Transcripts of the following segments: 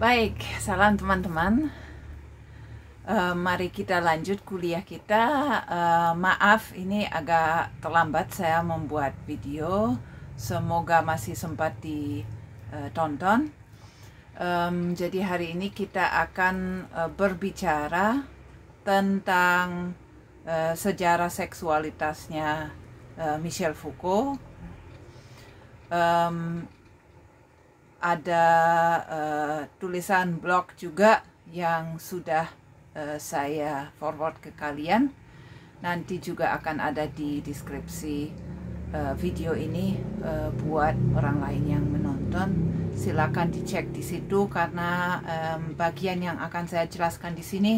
Baik, salam teman-teman. Uh, mari kita lanjut kuliah kita. Uh, maaf, ini agak terlambat saya membuat video. Semoga masih sempat ditonton. Um, jadi hari ini kita akan uh, berbicara tentang uh, sejarah seksualitasnya uh, Michel Foucault. Um, ada uh, tulisan blog juga yang sudah uh, saya forward ke kalian nanti juga akan ada di deskripsi uh, video ini uh, buat orang lain yang menonton silakan dicek di situ karena um, bagian yang akan saya jelaskan di sini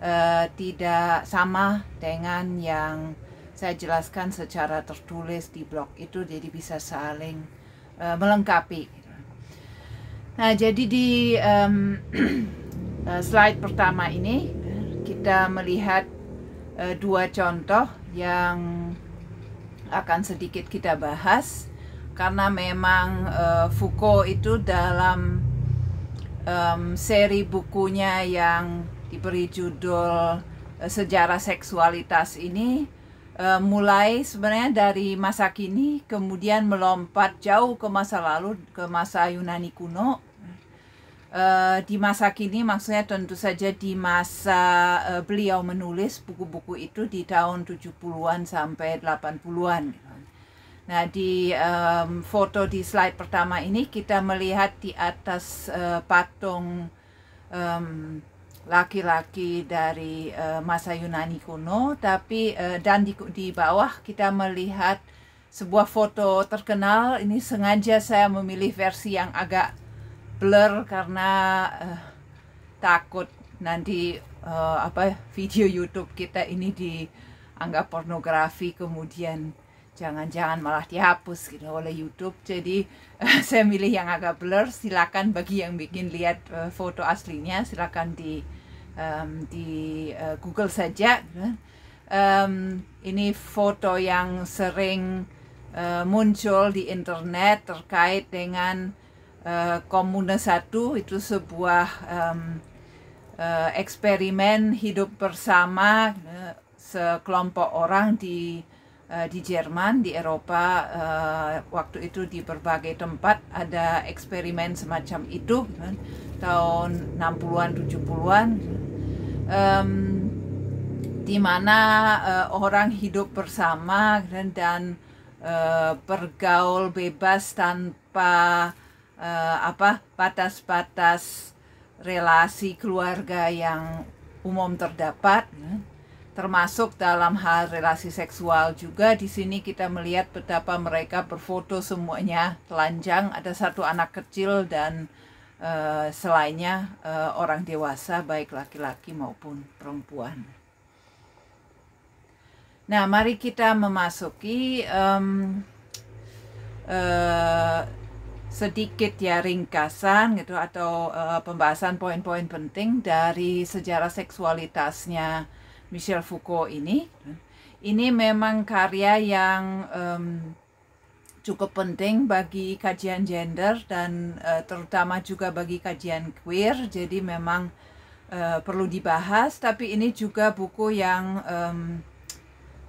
uh, tidak sama dengan yang saya jelaskan secara tertulis di blog itu jadi bisa saling uh, melengkapi Nah, jadi di um, slide pertama ini kita melihat uh, dua contoh yang akan sedikit kita bahas karena memang uh, Foucault itu dalam um, seri bukunya yang diberi judul uh, Sejarah Seksualitas ini uh, mulai sebenarnya dari masa kini kemudian melompat jauh ke masa lalu ke masa Yunani kuno uh, di masa kini maksudnya tentu saja di masa uh, beliau menulis buku-buku itu di tahun 70-an sampai 80-an. Nah, di um, foto di slide pertama ini kita melihat di atas uh, patung laki-laki dari uh, masa Yunani kuno, tapi uh, dan di, di bawah kita melihat sebuah foto terkenal. Ini sengaja saya memilih versi yang agak blur karena uh, takut nanti uh, apa video YouTube kita ini dianggap pornografi kemudian jangan-jangan malah dihapus gitu oleh YouTube jadi uh, saya milih yang agak blur silakan bagi yang bikin lihat uh, foto aslinya silakan di um, di uh, Google saja um, ini foto yang sering uh, muncul di internet terkait dengan Eh, Komune satu itu sebuah um, uh, eksperimen hidup bersama uh, sekelompok orang di uh, di Jerman di Eropa uh, waktu itu di berbagai tempat ada eksperimen semacam itu uh, tahun 60-an 70-an um, di mana uh, orang hidup bersama dan, dan uh, bergaul bebas tanpa uh, apa batas-batas relasi keluarga yang umum terdapat ya. termasuk dalam hal relasi seksual juga di sini kita melihat betapa mereka berfoto semuanya telanjang ada satu anak kecil dan uh, selainnya uh, orang dewasa baik laki-laki maupun perempuan. Nah mari kita memasuki um, uh, sedikit ya ringkasan gitu atau uh, pembahasan poin-poin penting dari sejarah seksualitasnya Michel Foucault ini. Ini memang karya yang um, cukup penting bagi kajian gender dan uh, terutama juga bagi kajian queer. Jadi memang uh, perlu dibahas. Tapi ini juga buku yang um,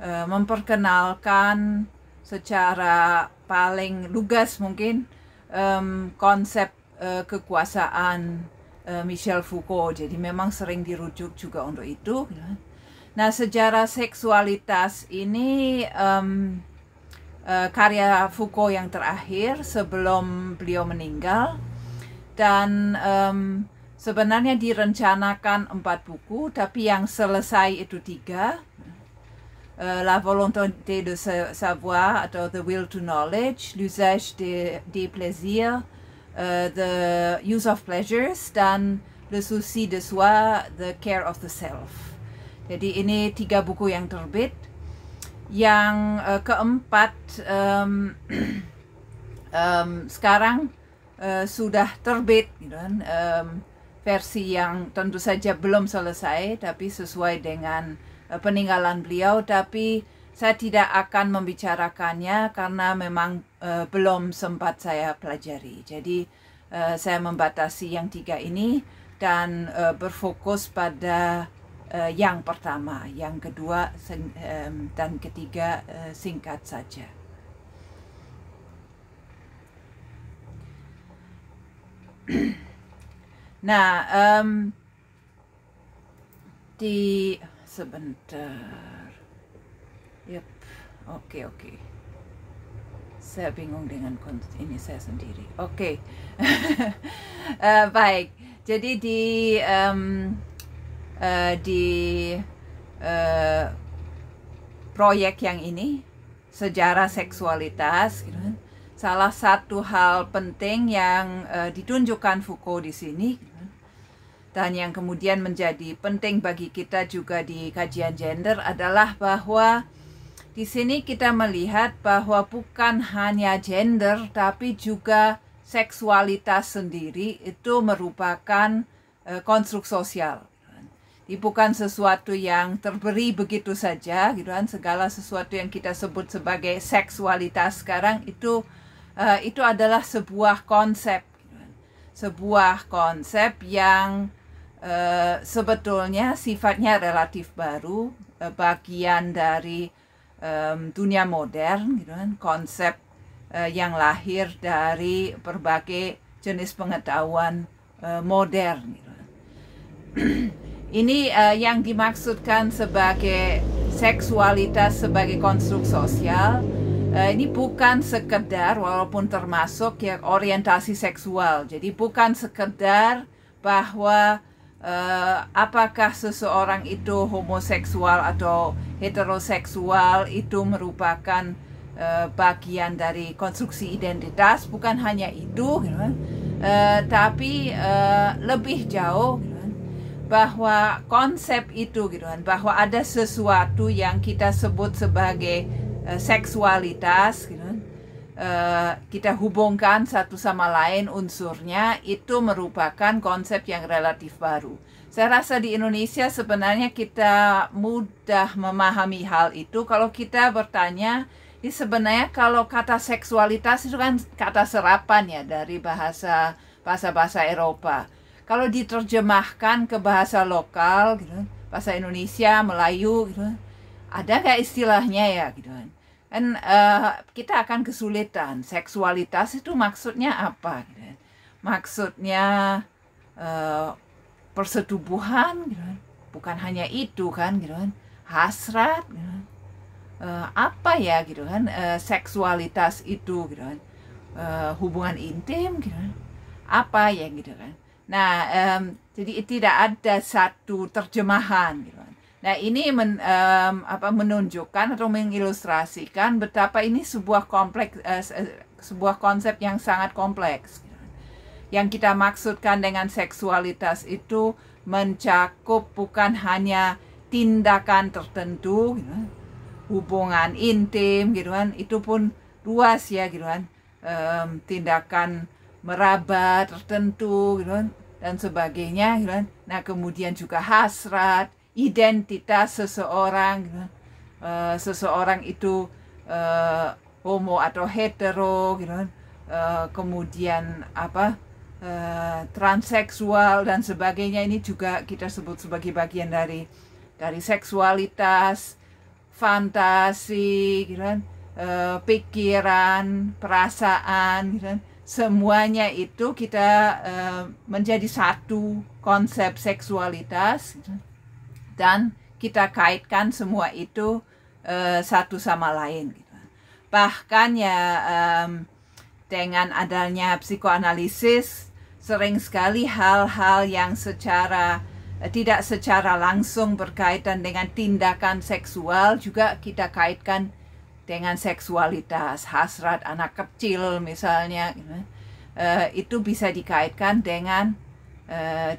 uh, memperkenalkan secara paling lugas mungkin um, konsep uh, kekuasaan uh, Michel Foucault. Jadi memang sering dirujuk juga untuk itu. Ya. Nah, sejarah seksualitas ini um, uh, karya Foucault yang terakhir sebelum beliau meninggal dan um, sebenarnya direncanakan empat buku, tapi yang selesai itu tiga. Euh, la volonté de savoir, the will to knowledge, l'usage des, des, plaisirs, uh, the use of pleasures, dan le souci de soi, the care of the self. Jadi ini tiga buku yang terbit. Yang uh, keempat um, um, sekarang uh, sudah terbit, gitu kan, um, versi yang tentu saja belum selesai, tapi sesuai dengan Eh, peninggalan beliau tapi saya tidak akan membicarakannya karena memang uh, belum sempat saya pelajari. Jadi uh, saya membatasi yang tiga ini dan uh, berfokus pada uh, yang pertama, yang kedua um, dan ketiga uh, singkat saja. nah, um, di sebentar yep oke okay, oke okay. saya bingung dengan ini saya sendiri oke okay. uh, eh, baik jadi di um, uh, di uh, proyek yang ini sejarah seksualitas gitu, kan, salah satu hal penting yang uh, ditunjukkan Foucault di sini dan yang kemudian menjadi penting bagi kita juga di kajian gender adalah bahwa di sini kita melihat bahwa bukan hanya gender tapi juga seksualitas sendiri itu merupakan e, konstruk sosial. Ini bukan sesuatu yang terberi begitu saja gitu kan segala sesuatu yang kita sebut sebagai seksualitas sekarang itu eh, itu adalah sebuah konsep gitu kan. sebuah konsep yang uh, sebetulnya sifatnya relatif baru, uh, bagian dari um, dunia modern, gitu kan, konsep uh, yang lahir dari berbagai jenis pengetahuan uh, modern. Gitu. Ini uh, yang dimaksudkan sebagai seksualitas sebagai konstruk sosial. Uh, ini bukan sekedar walaupun termasuk ya orientasi seksual. Jadi bukan sekedar bahwa uh, apakah seseorang itu homoseksual atau heteroseksual itu merupakan uh, bagian dari konstruksi identitas bukan hanya itu gitu, uh, tapi uh, lebih jauh gitu kan? bahwa konsep itu gitu kan bahwa ada sesuatu yang kita sebut sebagai uh, seksualitas gitu kan? Eh, kita hubungkan satu sama lain unsurnya itu merupakan konsep yang relatif baru. Saya rasa di Indonesia sebenarnya kita mudah memahami hal itu kalau kita bertanya ini sebenarnya kalau kata seksualitas itu kan kata serapan ya dari bahasa bahasa-bahasa Eropa. Kalau diterjemahkan ke bahasa lokal gitu, bahasa Indonesia, Melayu gitu, ada nggak istilahnya ya gitu kan? kan uh, kita akan kesulitan. Seksualitas itu maksudnya apa? Maksudnya uh, persetubuhan, gitu. Kan? bukan hanya itu kan, gitu kan? Hasrat, gitu. uh, apa ya, gitu kan? Uh, seksualitas itu, gitu kan? Uh, hubungan intim, gitu kan? Apa ya, gitu kan? Nah, um, jadi tidak ada satu terjemahan, gitu Nah, ini men, um, apa, menunjukkan atau mengilustrasikan betapa ini sebuah kompleks uh, sebuah konsep yang sangat kompleks. Yang kita maksudkan dengan seksualitas itu mencakup bukan hanya tindakan tertentu, gitu, kan, hubungan intim, gitu kan, itu pun luas ya, gitu kan, um, tindakan meraba tertentu, gitu kan, dan sebagainya, gitu kan. Nah, kemudian juga hasrat, identitas seseorang uh, seseorang itu uh, homo atau hetero gitu uh, kemudian apa uh, transseksual dan sebagainya ini juga kita sebut sebagai bagian dari dari seksualitas fantasi gitu uh, pikiran perasaan gitu kan. semuanya itu kita uh, menjadi satu konsep seksualitas gitu dan kita kaitkan semua itu uh, satu sama lain. Gitu. Bahkan ya um, dengan adanya psikoanalisis sering sekali hal-hal yang secara eh, tidak secara langsung berkaitan dengan tindakan seksual juga kita kaitkan dengan seksualitas hasrat anak kecil misalnya gitu. eh, itu bisa dikaitkan dengan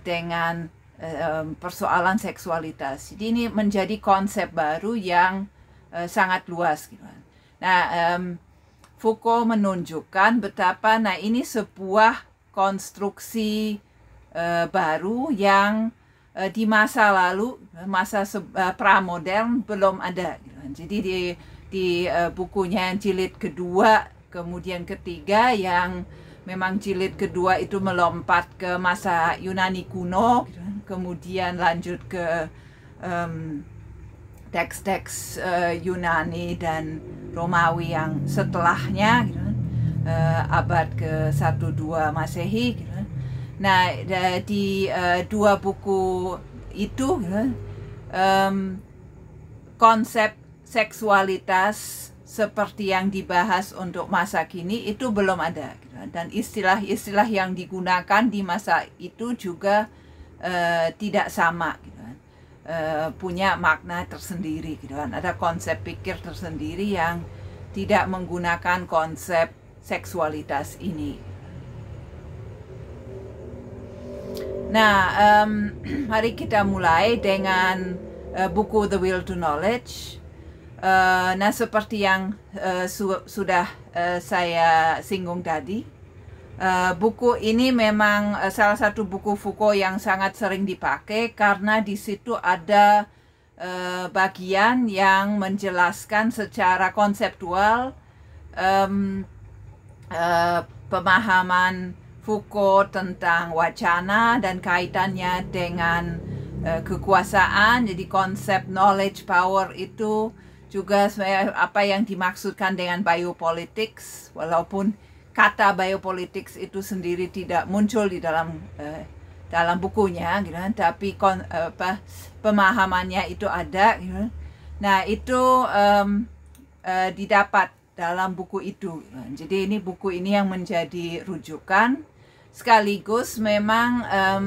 dengan Eh, persoalan seksualitas. Jadi ini menjadi konsep baru yang eh, sangat luas gitu. Kan. Nah, um, Foucault menunjukkan betapa nah ini sebuah konstruksi eh, baru yang di masa lalu masa uh, pramodern belum ada. Gitu kan. Jadi di di uh, bukunya jilid kedua kemudian ketiga yang memang jilid kedua itu melompat ke masa Yunani kuno gitu kan kemudian lanjut ke um, teks-teks uh, Yunani dan Romawi yang setelahnya gitu, uh, abad ke 12 Masehi gitu. Kan. Nah, di uh, dua buku itu gitu, um, konsep seksualitas seperti yang dibahas untuk masa kini itu belum ada gitu dan istilah-istilah yang digunakan di masa itu juga Eh, tidak sama gitu kan. Uh, punya makna tersendiri gitu kan. Ada konsep pikir tersendiri yang tidak menggunakan konsep seksualitas ini. Nah, um, mari kita mulai dengan uh, buku The Will to Knowledge. Uh, nah, seperti yang uh, su sudah uh, saya singgung tadi, Eh, buku ini memang eh, salah satu buku Foucault yang sangat sering dipakai karena di situ ada eh, bagian yang menjelaskan secara konseptual um, uh, pemahaman Foucault tentang wacana dan kaitannya dengan uh, kekuasaan. Jadi konsep knowledge power itu juga apa yang dimaksudkan dengan biopolitics, walaupun kata biopolitics itu sendiri tidak muncul di dalam eh, dalam bukunya gitu kan tapi kon, eh, apa pemahamannya itu ada gitu kan. nah itu um, uh, didapat dalam buku itu gitu. Kan. jadi ini buku ini yang menjadi rujukan sekaligus memang um,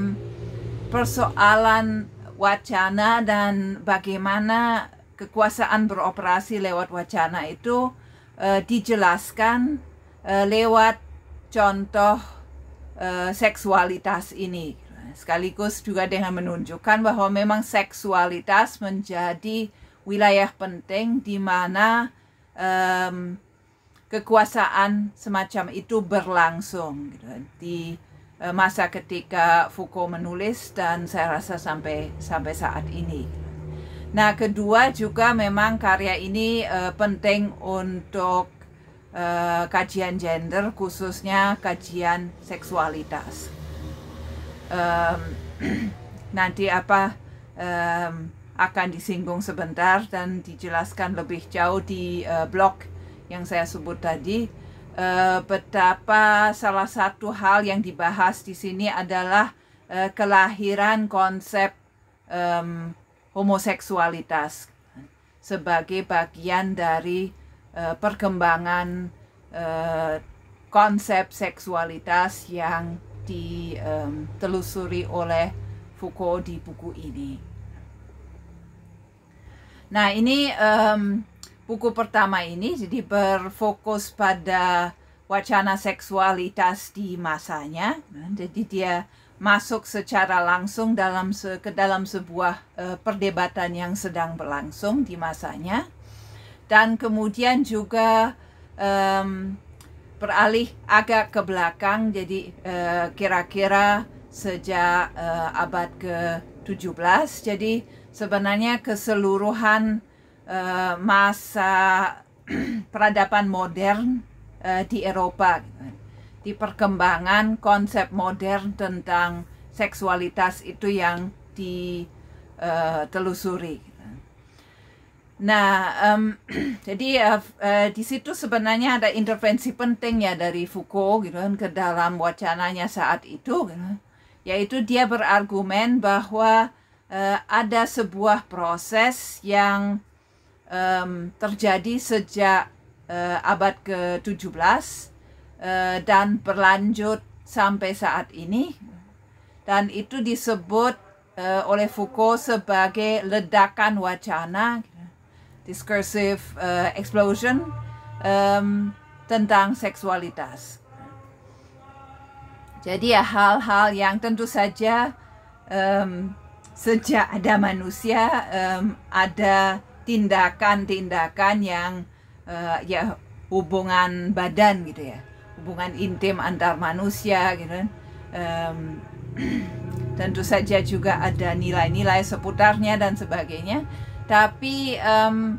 persoalan wacana dan bagaimana kekuasaan beroperasi lewat wacana itu uh, dijelaskan Eh, lewat contoh eh, seksualitas ini sekaligus juga dengan menunjukkan bahwa memang seksualitas menjadi wilayah penting di mana um, kekuasaan semacam itu berlangsung gitu, di eh, masa ketika Foucault menulis dan saya rasa sampai sampai saat ini. Nah, kedua juga memang karya ini uh, penting untuk Eh, kajian gender khususnya kajian seksualitas um, nanti apa um, akan disinggung sebentar dan dijelaskan lebih jauh di uh, blog yang saya sebut tadi uh, betapa salah satu hal yang dibahas di sini adalah uh, kelahiran konsep um, homoseksualitas sebagai bagian dari Eh, perkembangan eh, konsep seksualitas yang ditelusuri oleh Foucault di buku ini. Nah, ini um, buku pertama ini jadi berfokus pada wacana seksualitas di masanya. Nah, jadi dia masuk secara langsung dalam se ke dalam sebuah uh, perdebatan yang sedang berlangsung di masanya dan kemudian juga um, beralih agak ke belakang jadi uh, kira-kira sejak uh, abad ke-17 jadi sebenarnya keseluruhan uh, masa peradaban modern uh, di Eropa di perkembangan konsep modern tentang seksualitas itu yang ditelusuri uh, Nah, um, jadi uh, uh, di situ sebenarnya ada intervensi penting ya dari Foucault gitu kan ke dalam wacananya saat itu, gitu, yaitu dia berargumen bahwa uh, ada sebuah proses yang um, terjadi sejak uh, abad ke-17 uh, dan berlanjut sampai saat ini dan itu disebut uh, oleh Foucault sebagai ledakan wacana. Gitu discursive uh, explosion um, tentang seksualitas. Jadi ya hal-hal yang tentu saja um, sejak ada manusia um, ada tindakan-tindakan yang uh, ya hubungan badan gitu ya, hubungan intim antar manusia gitu. Um, tentu saja juga ada nilai-nilai seputarnya dan sebagainya tapi um,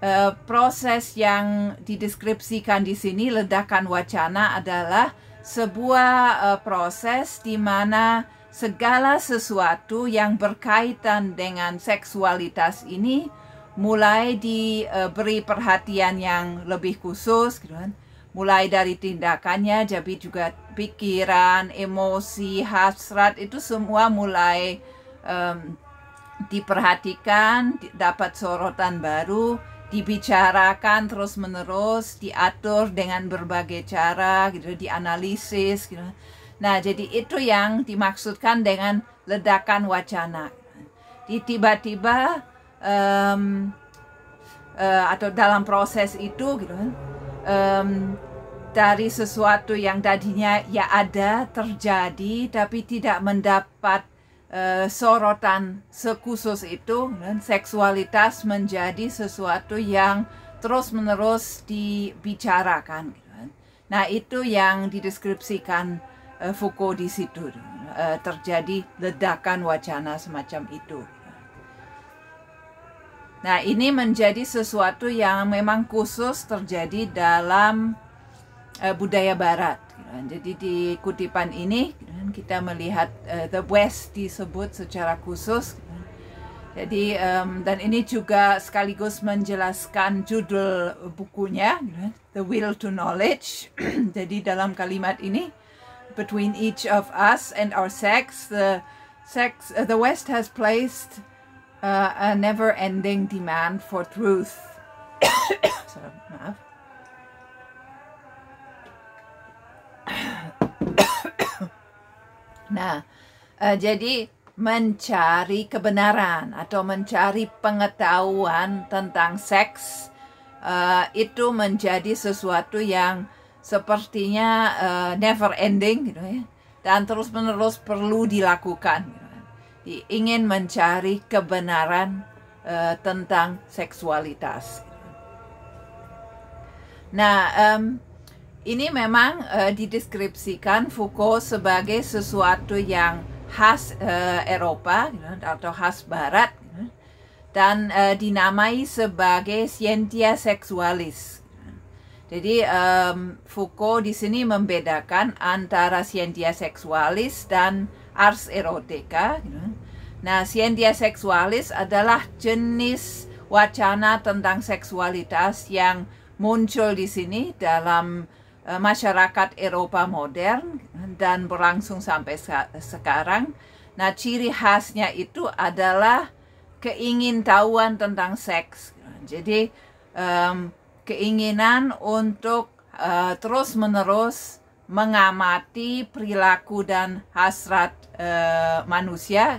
uh, proses yang dideskripsikan di sini ledakan wacana adalah sebuah uh, proses di mana segala sesuatu yang berkaitan dengan seksualitas ini mulai diberi eh, uh, perhatian yang lebih khusus gitu kan mulai dari tindakannya jadi juga pikiran emosi hasrat itu semua mulai um, diperhatikan, dapat sorotan baru, dibicarakan terus-menerus, diatur dengan berbagai cara, gitu, dianalisis. Gitu. Nah, jadi itu yang dimaksudkan dengan ledakan wacana. di Tiba-tiba um, uh, atau dalam proses itu, gitu, um, dari sesuatu yang tadinya ya ada terjadi tapi tidak mendapat Eh, sorotan sekhusus itu dan seksualitas menjadi sesuatu yang terus-menerus dibicarakan. Kan? Nah, itu yang dideskripsikan uh, Foucault di situ. Eh, terjadi ledakan wacana semacam itu. Nah, ini menjadi sesuatu yang memang khusus terjadi dalam budaya Barat. Jadi di kutipan ini kita melihat uh, the West disebut secara khusus. Jadi um, dan ini juga sekaligus menjelaskan judul bukunya The Will to Knowledge. Jadi dalam kalimat ini between each of us and our sex the sex uh, the West has placed uh, a never ending demand for truth. so, maaf. nah, uh, jadi mencari kebenaran atau mencari pengetahuan tentang seks uh, itu menjadi sesuatu yang sepertinya uh, never ending gitu ya dan terus menerus perlu dilakukan gitu. Kan. ingin mencari kebenaran uh, tentang seksualitas gitu kan. nah um, ini memang uh, dideskripsikan Foucault sebagai sesuatu yang khas uh, Eropa gitu, atau khas Barat gitu, dan uh, dinamai sebagai scientia sexualis. Jadi um, Foucault di sini membedakan antara scientia sexualis dan ars erotica. Gitu. Nah, scientia sexualis adalah jenis wacana tentang seksualitas yang muncul di sini dalam Eh, masyarakat Eropa modern dan berlangsung sampai sekarang. Nah, ciri khasnya itu adalah keingintahuan tentang seks. Jadi um, keinginan untuk uh, terus-menerus mengamati perilaku dan hasrat uh, manusia,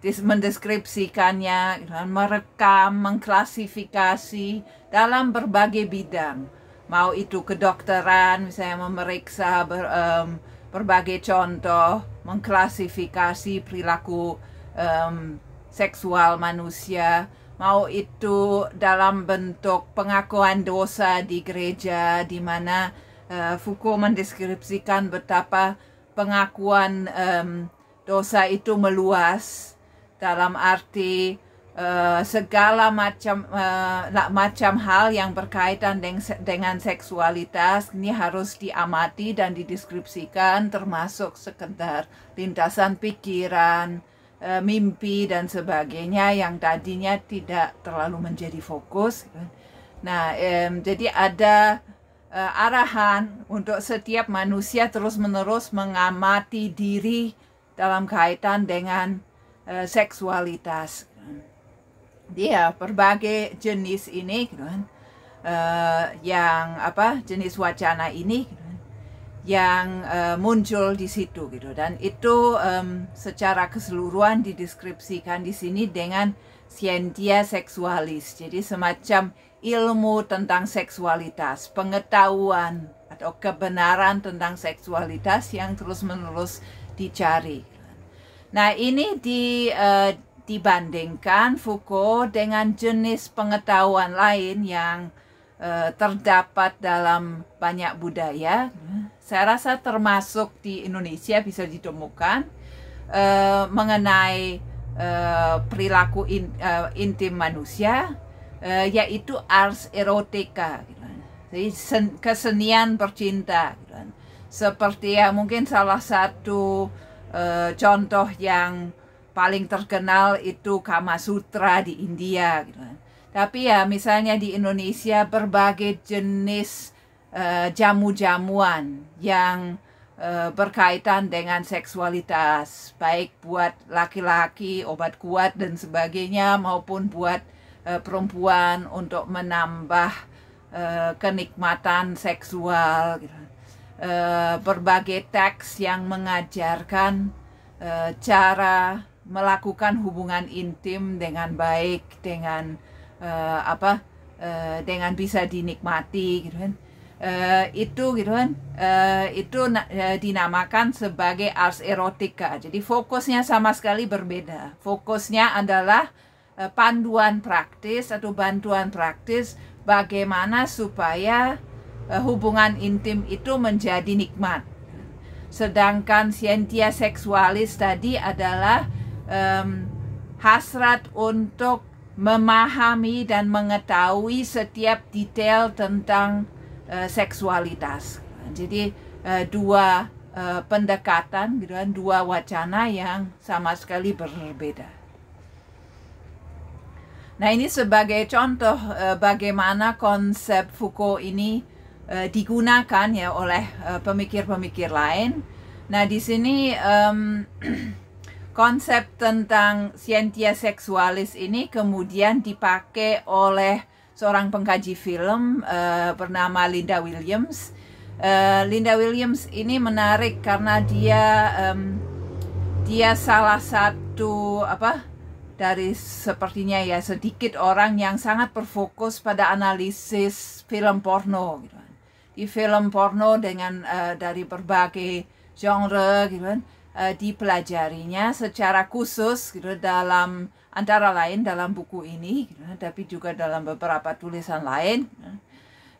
mendeskripsikannya, merekam, mengklasifikasi dalam berbagai bidang mau itu kedokteran misalnya memeriksa ber, um, berbagai contoh mengklasifikasi perilaku um, seksual manusia mau itu dalam bentuk pengakuan dosa di gereja di mana uh, Foucault mendeskripsikan betapa pengakuan um, dosa itu meluas dalam arti Eh, segala macam uh, macam hal yang berkaitan dengan, dengan seksualitas ini harus diamati dan dideskripsikan termasuk sekedar lintasan pikiran, uh, mimpi dan sebagainya yang tadinya tidak terlalu menjadi fokus. Kan. Nah, um, jadi ada uh, arahan untuk setiap manusia terus-menerus mengamati diri dalam kaitan dengan seksualitas dia berbagai jenis ini gitu kan uh, yang apa jenis wacana ini gitu kan, yang uh, muncul di situ gitu dan itu um, secara keseluruhan dideskripsikan di sini dengan scientia seksualis jadi semacam ilmu tentang seksualitas pengetahuan atau kebenaran tentang seksualitas yang terus menerus dicari gitu kan. nah ini di uh, dibandingkan Foucault dengan jenis pengetahuan lain yang uh, terdapat dalam banyak budaya. Saya rasa termasuk di Indonesia bisa ditemukan uh, mengenai uh, perilaku in, uh, intim manusia, uh, yaitu ars erotika, gitu. kesenian bercinta. Gitu. Seperti ya mungkin salah satu uh, contoh yang paling terkenal itu Kama Sutra di India gitu kan. Tapi ya misalnya di Indonesia berbagai jenis uh, jamu-jamuan yang uh, berkaitan dengan seksualitas, baik buat laki-laki obat kuat dan sebagainya maupun buat uh, perempuan untuk menambah uh, kenikmatan seksual gitu. Uh, berbagai teks yang mengajarkan uh, cara melakukan hubungan intim dengan baik dengan uh, apa uh, dengan bisa dinikmati gitu kan uh, itu gitu kan uh, itu uh, dinamakan sebagai ars erotika jadi fokusnya sama sekali berbeda fokusnya adalah uh, panduan praktis atau bantuan praktis bagaimana supaya uh, hubungan intim itu menjadi nikmat sedangkan sientia seksualis tadi adalah um, hasrat untuk memahami dan mengetahui setiap detail tentang uh, seksualitas. Jadi uh, dua uh, pendekatan, gitu kan, dua wacana yang sama sekali berbeda. Nah ini sebagai contoh uh, bagaimana konsep Foucault ini uh, digunakan ya oleh pemikir-pemikir uh, lain. Nah di sini um, konsep tentang scientia seksualis ini kemudian dipakai oleh seorang pengkaji film uh, bernama Linda Williams. Uh, Linda Williams ini menarik karena dia um, dia salah satu apa dari sepertinya ya sedikit orang yang sangat berfokus pada analisis film porno gitu. Kan. Di film porno dengan uh, dari berbagai genre gitu kan uh, dipelajarinya secara khusus gitu dalam antara lain dalam buku ini gitu, tapi juga dalam beberapa tulisan lain gitu.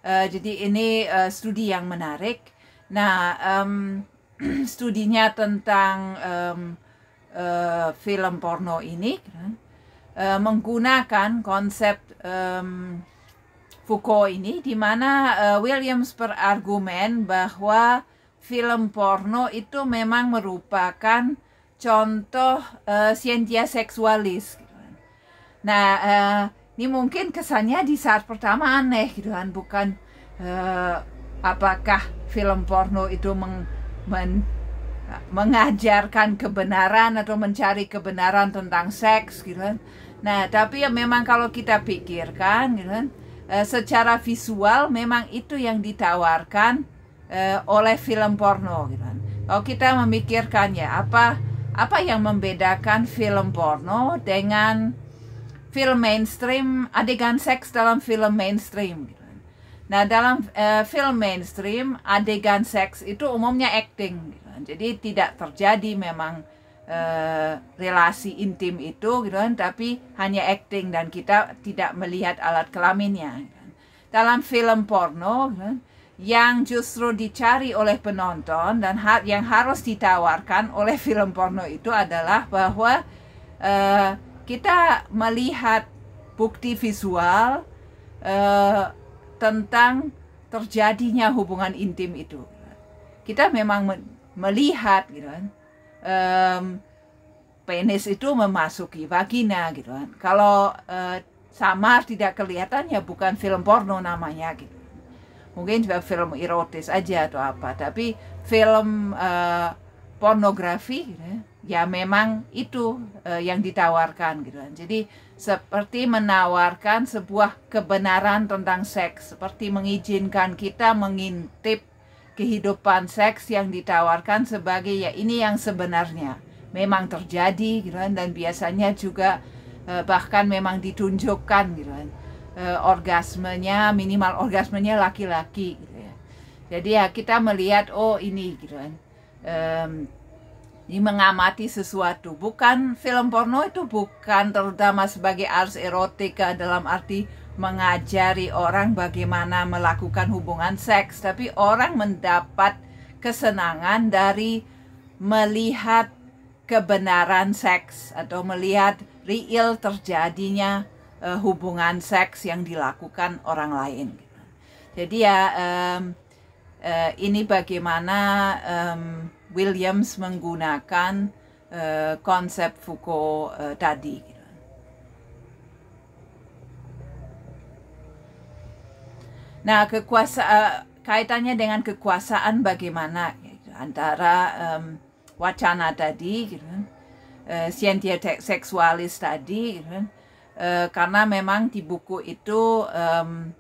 uh, jadi ini uh, studi yang menarik nah um, studinya tentang um, uh, film porno ini gitu, uh, menggunakan konsep um, Foucault ini di mana uh, Williams berargumen bahwa film porno itu memang merupakan contoh uh, eh, sientia seksualis. Gitu kan. Nah, uh, ini mungkin kesannya di saat pertama aneh gitu kan, bukan uh, apakah film porno itu meng, men, mengajarkan kebenaran atau mencari kebenaran tentang seks gitu kan. Nah, tapi ya memang kalau kita pikirkan gitu kan, uh, secara visual memang itu yang ditawarkan uh, oleh film porno gitu kan. Kalau kita memikirkannya apa apa yang membedakan film porno dengan film mainstream adegan seks dalam film mainstream gitu kan. Nah, dalam uh, film mainstream adegan seks itu umumnya acting gitu kan. Jadi tidak terjadi memang Uh, relasi intim itu gitu kan tapi hanya acting dan kita tidak melihat alat kelaminnya gitu. Kan. dalam film porno gitu kan, yang justru dicari oleh penonton dan ha yang harus ditawarkan oleh film porno itu adalah bahwa uh, kita melihat bukti visual uh, tentang terjadinya hubungan intim itu. Kita memang me melihat gitu kan. Um, penis itu memasuki vagina gitu kan. Kalau uh, samar tidak kelihatan ya bukan film porno namanya gitu mungkin juga film erotis aja atau apa tapi film uh, pornografi gitu, ya, ya memang itu uh, yang ditawarkan gitu kan. jadi seperti menawarkan sebuah kebenaran tentang seks seperti mengizinkan kita mengintip kehidupan seks yang ditawarkan sebagai ya ini yang sebenarnya memang terjadi gitu kan, dan biasanya juga eh, bahkan memang ditunjukkan gitu kan uh, orgasmenya minimal orgasmenya laki-laki gitu ya. Jadi ya kita melihat oh ini gitu kan. Um, ini mengamati sesuatu bukan film porno itu bukan terutama sebagai arts erotika eh, dalam arti mengajari orang bagaimana melakukan hubungan seks tapi orang mendapat kesenangan dari melihat kebenaran seks atau melihat real terjadinya uh, hubungan seks yang dilakukan orang lain. Jadi ya um, uh, ini bagaimana um, Williams menggunakan uh, konsep Foucault uh, tadi. Gitu. Nah kekuasaan kaitannya dengan kekuasaan bagaimana gitu, antara um, wacana tadi, gitu, uh, seksualis tadi. Gitu, Eh, karena memang di buku itu um,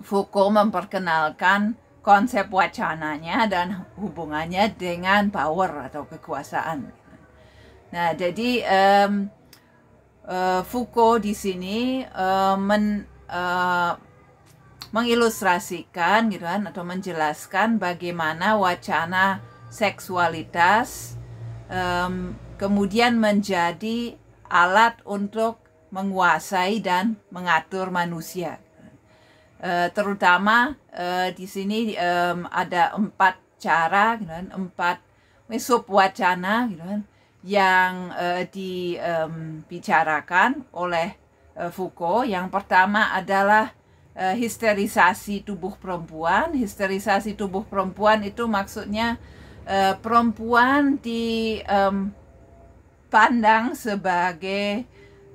Foucault memperkenalkan konsep wacananya dan hubungannya dengan power atau kekuasaan. Nah, jadi um, uh, Foucault di sini uh, men, uh, mengilustrasikan gitu kan atau menjelaskan bagaimana wacana seksualitas um, kemudian menjadi alat untuk menguasai dan mengatur manusia. Eh, terutama eh, di sini ada empat cara, gitu kan, empat mesop wacana gitu kan, yang eh, dibicarakan oleh Foucault. Yang pertama adalah histerisasi tubuh perempuan. Histerisasi tubuh perempuan itu maksudnya perempuan dipandang sebagai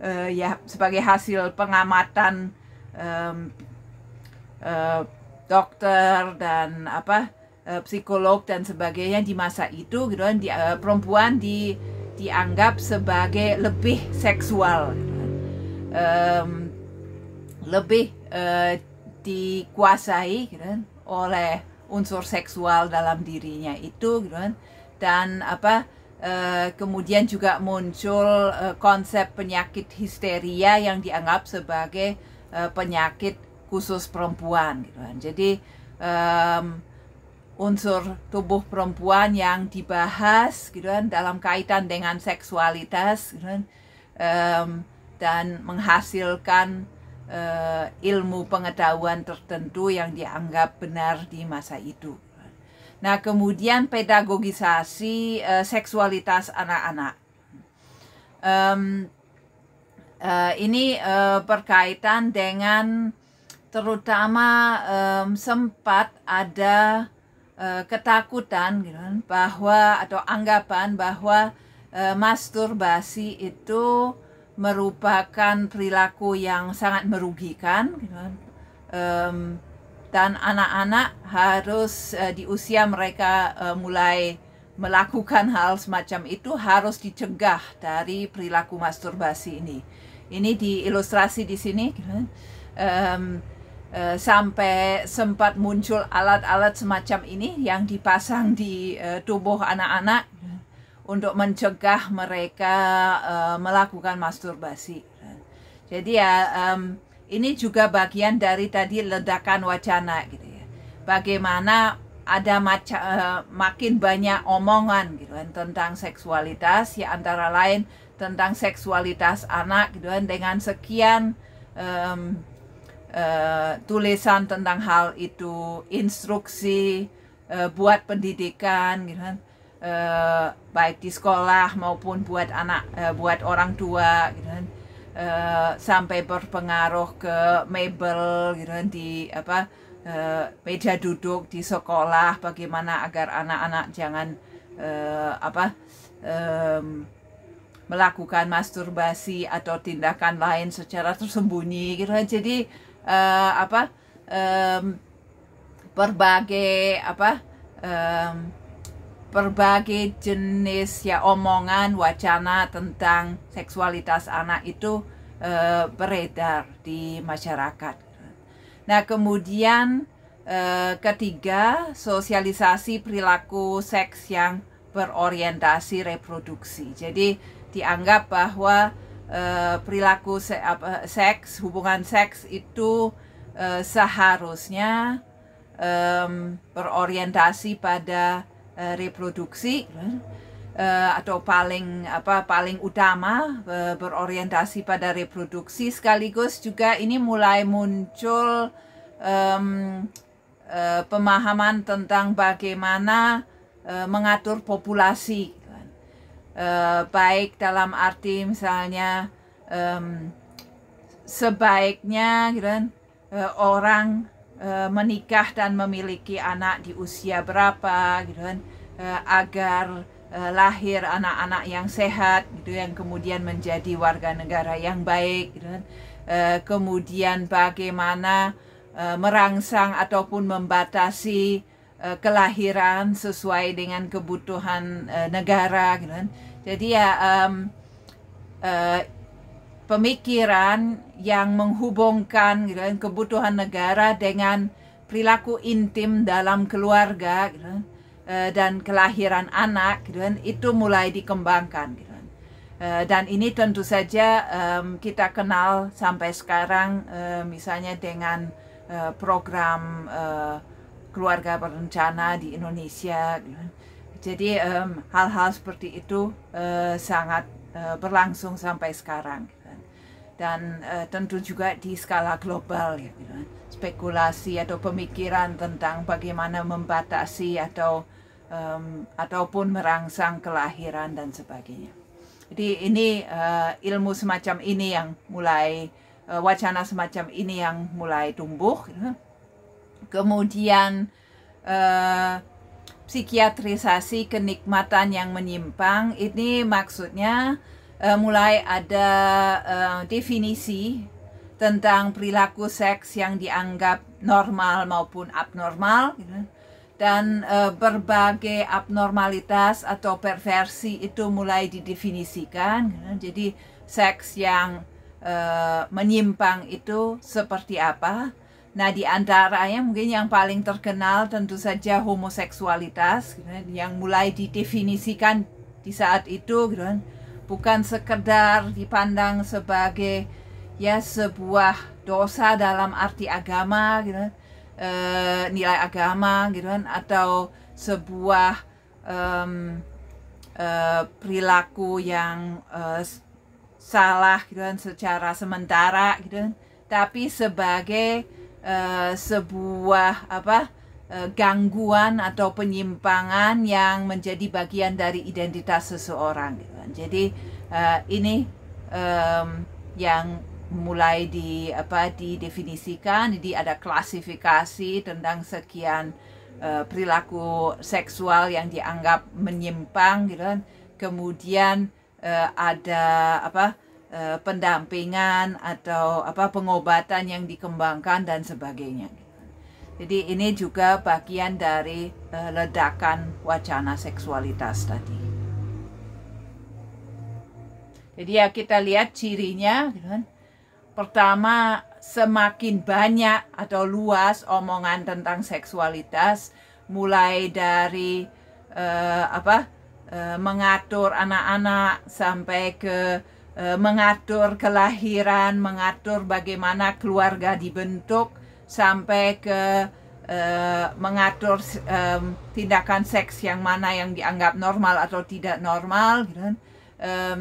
uh, ya sebagai hasil pengamatan um, uh, dokter dan apa uh, psikolog dan sebagainya di masa itu gitu kan di, uh, perempuan di dianggap sebagai lebih seksual um, lebih uh, dikuasai gitu kan, oleh unsur seksual dalam dirinya itu gitu kan dan apa Uh, kemudian juga muncul uh, konsep penyakit histeria yang dianggap sebagai uh, penyakit khusus perempuan gitu kan. Jadi um, unsur tubuh perempuan yang dibahas gitu kan, dalam kaitan dengan seksualitas gitu um, dan menghasilkan uh, ilmu pengetahuan tertentu yang dianggap benar di masa itu. Nah, kemudian pedagogisasi uh, seksualitas anak-anak. Um, uh, ini uh, berkaitan dengan terutama um, sempat ada uh, ketakutan gitu, kan, bahwa atau anggapan bahwa uh, masturbasi itu merupakan perilaku yang sangat merugikan gitu, um, dan anak-anak harus uh, di usia mereka uh, mulai melakukan hal semacam itu harus dicegah dari perilaku masturbasi ini. Ini diilustrasi di sini um, uh, sampai sempat muncul alat-alat semacam ini yang dipasang di uh, tubuh anak-anak untuk mencegah mereka uh, melakukan masturbasi. Jadi ya. Um, ini juga bagian dari tadi ledakan wacana gitu ya. Bagaimana ada maca, uh, makin banyak omongan gitu kan tentang seksualitas ya antara lain tentang seksualitas anak gitu kan dengan sekian um, uh, tulisan tentang hal itu, instruksi uh, buat pendidikan gitu kan. Uh, baik di sekolah maupun buat anak uh, buat orang tua gitu kan Eh, sampai berpengaruh ke mebel gitu kan, di apa uh, meja duduk di sekolah bagaimana agar anak-anak jangan uh, apa um, melakukan masturbasi atau tindakan lain secara tersembunyi gitu kan. jadi uh, apa um, berbagai apa um, berbagai jenis ya omongan wacana tentang seksualitas anak itu Eh, beredar di masyarakat. Nah, kemudian eh, ketiga, sosialisasi perilaku seks yang berorientasi reproduksi. Jadi dianggap bahwa eh, perilaku seks, hubungan seks itu seharusnya berorientasi pada reproduksi uh, atau paling apa paling utama uh, berorientasi pada reproduksi sekaligus juga ini mulai muncul um, uh, pemahaman tentang bagaimana uh, mengatur populasi uh, baik dalam arti misalnya um, sebaiknya gitu uh, orang menikah dan memiliki anak di usia berapa gitu kan agar Eh, lahir anak-anak yang sehat gitu yang kemudian menjadi warga negara yang baik gitu kan. Eh, kemudian bagaimana eh, merangsang ataupun membatasi kelahiran sesuai dengan kebutuhan negara gitu kan. Jadi ya um, uh, pemikiran yang menghubungkan gitu kan, kebutuhan negara dengan perilaku intim dalam keluarga gitu kan Eh, dan kelahiran anak gitu kan itu mulai dikembangkan gitu kan. Eh, dan ini tentu saja um, kita kenal sampai sekarang uh, misalnya dengan uh, program uh, keluarga berencana di Indonesia gitu kan. Jadi hal-hal um, seperti itu uh, sangat uh, berlangsung sampai sekarang dan uh, tentu juga di skala global ya gitu. Kan. spekulasi atau pemikiran tentang bagaimana membatasi atau um, ataupun merangsang kelahiran dan sebagainya jadi ini uh, ilmu semacam ini yang mulai uh, wacana semacam ini yang mulai tumbuh gitu. Kan. kemudian uh, psikiatrisasi kenikmatan yang menyimpang ini maksudnya uh, mulai ada uh, definisi tentang perilaku seks yang dianggap normal maupun abnormal gitu. dan uh, berbagai abnormalitas atau perversi itu mulai didefinisikan gitu. jadi seks yang uh, menyimpang itu seperti apa Nah, di antaranya mungkin yang paling terkenal tentu saja homoseksualitas gitu, yang mulai didefinisikan di saat itu gitu kan bukan sekedar dipandang sebagai ya sebuah dosa dalam arti agama gitu e, nilai agama gitu kan atau sebuah um, e, perilaku yang e, salah gitu kan secara sementara gitu kan tapi sebagai e, sebuah apa Eh, gangguan atau penyimpangan yang menjadi bagian dari identitas seseorang. Gitu kan. Jadi eh, ini yang mulai di apa didefinisikan, jadi ada klasifikasi tentang sekian eh, perilaku seksual yang dianggap menyimpang, gitu kan. Kemudian ada apa pendampingan atau apa pengobatan yang dikembangkan dan sebagainya. Gitu. Jadi ini juga bagian dari uh, ledakan wacana seksualitas tadi. Jadi ya kita lihat cirinya, gitu kan? pertama semakin banyak atau luas omongan tentang seksualitas, mulai dari uh, apa uh, mengatur anak-anak sampai ke uh, mengatur kelahiran, mengatur bagaimana keluarga dibentuk, sampai ke uh, mengatur um, tindakan seks yang mana yang dianggap normal atau tidak normal gitu kan um,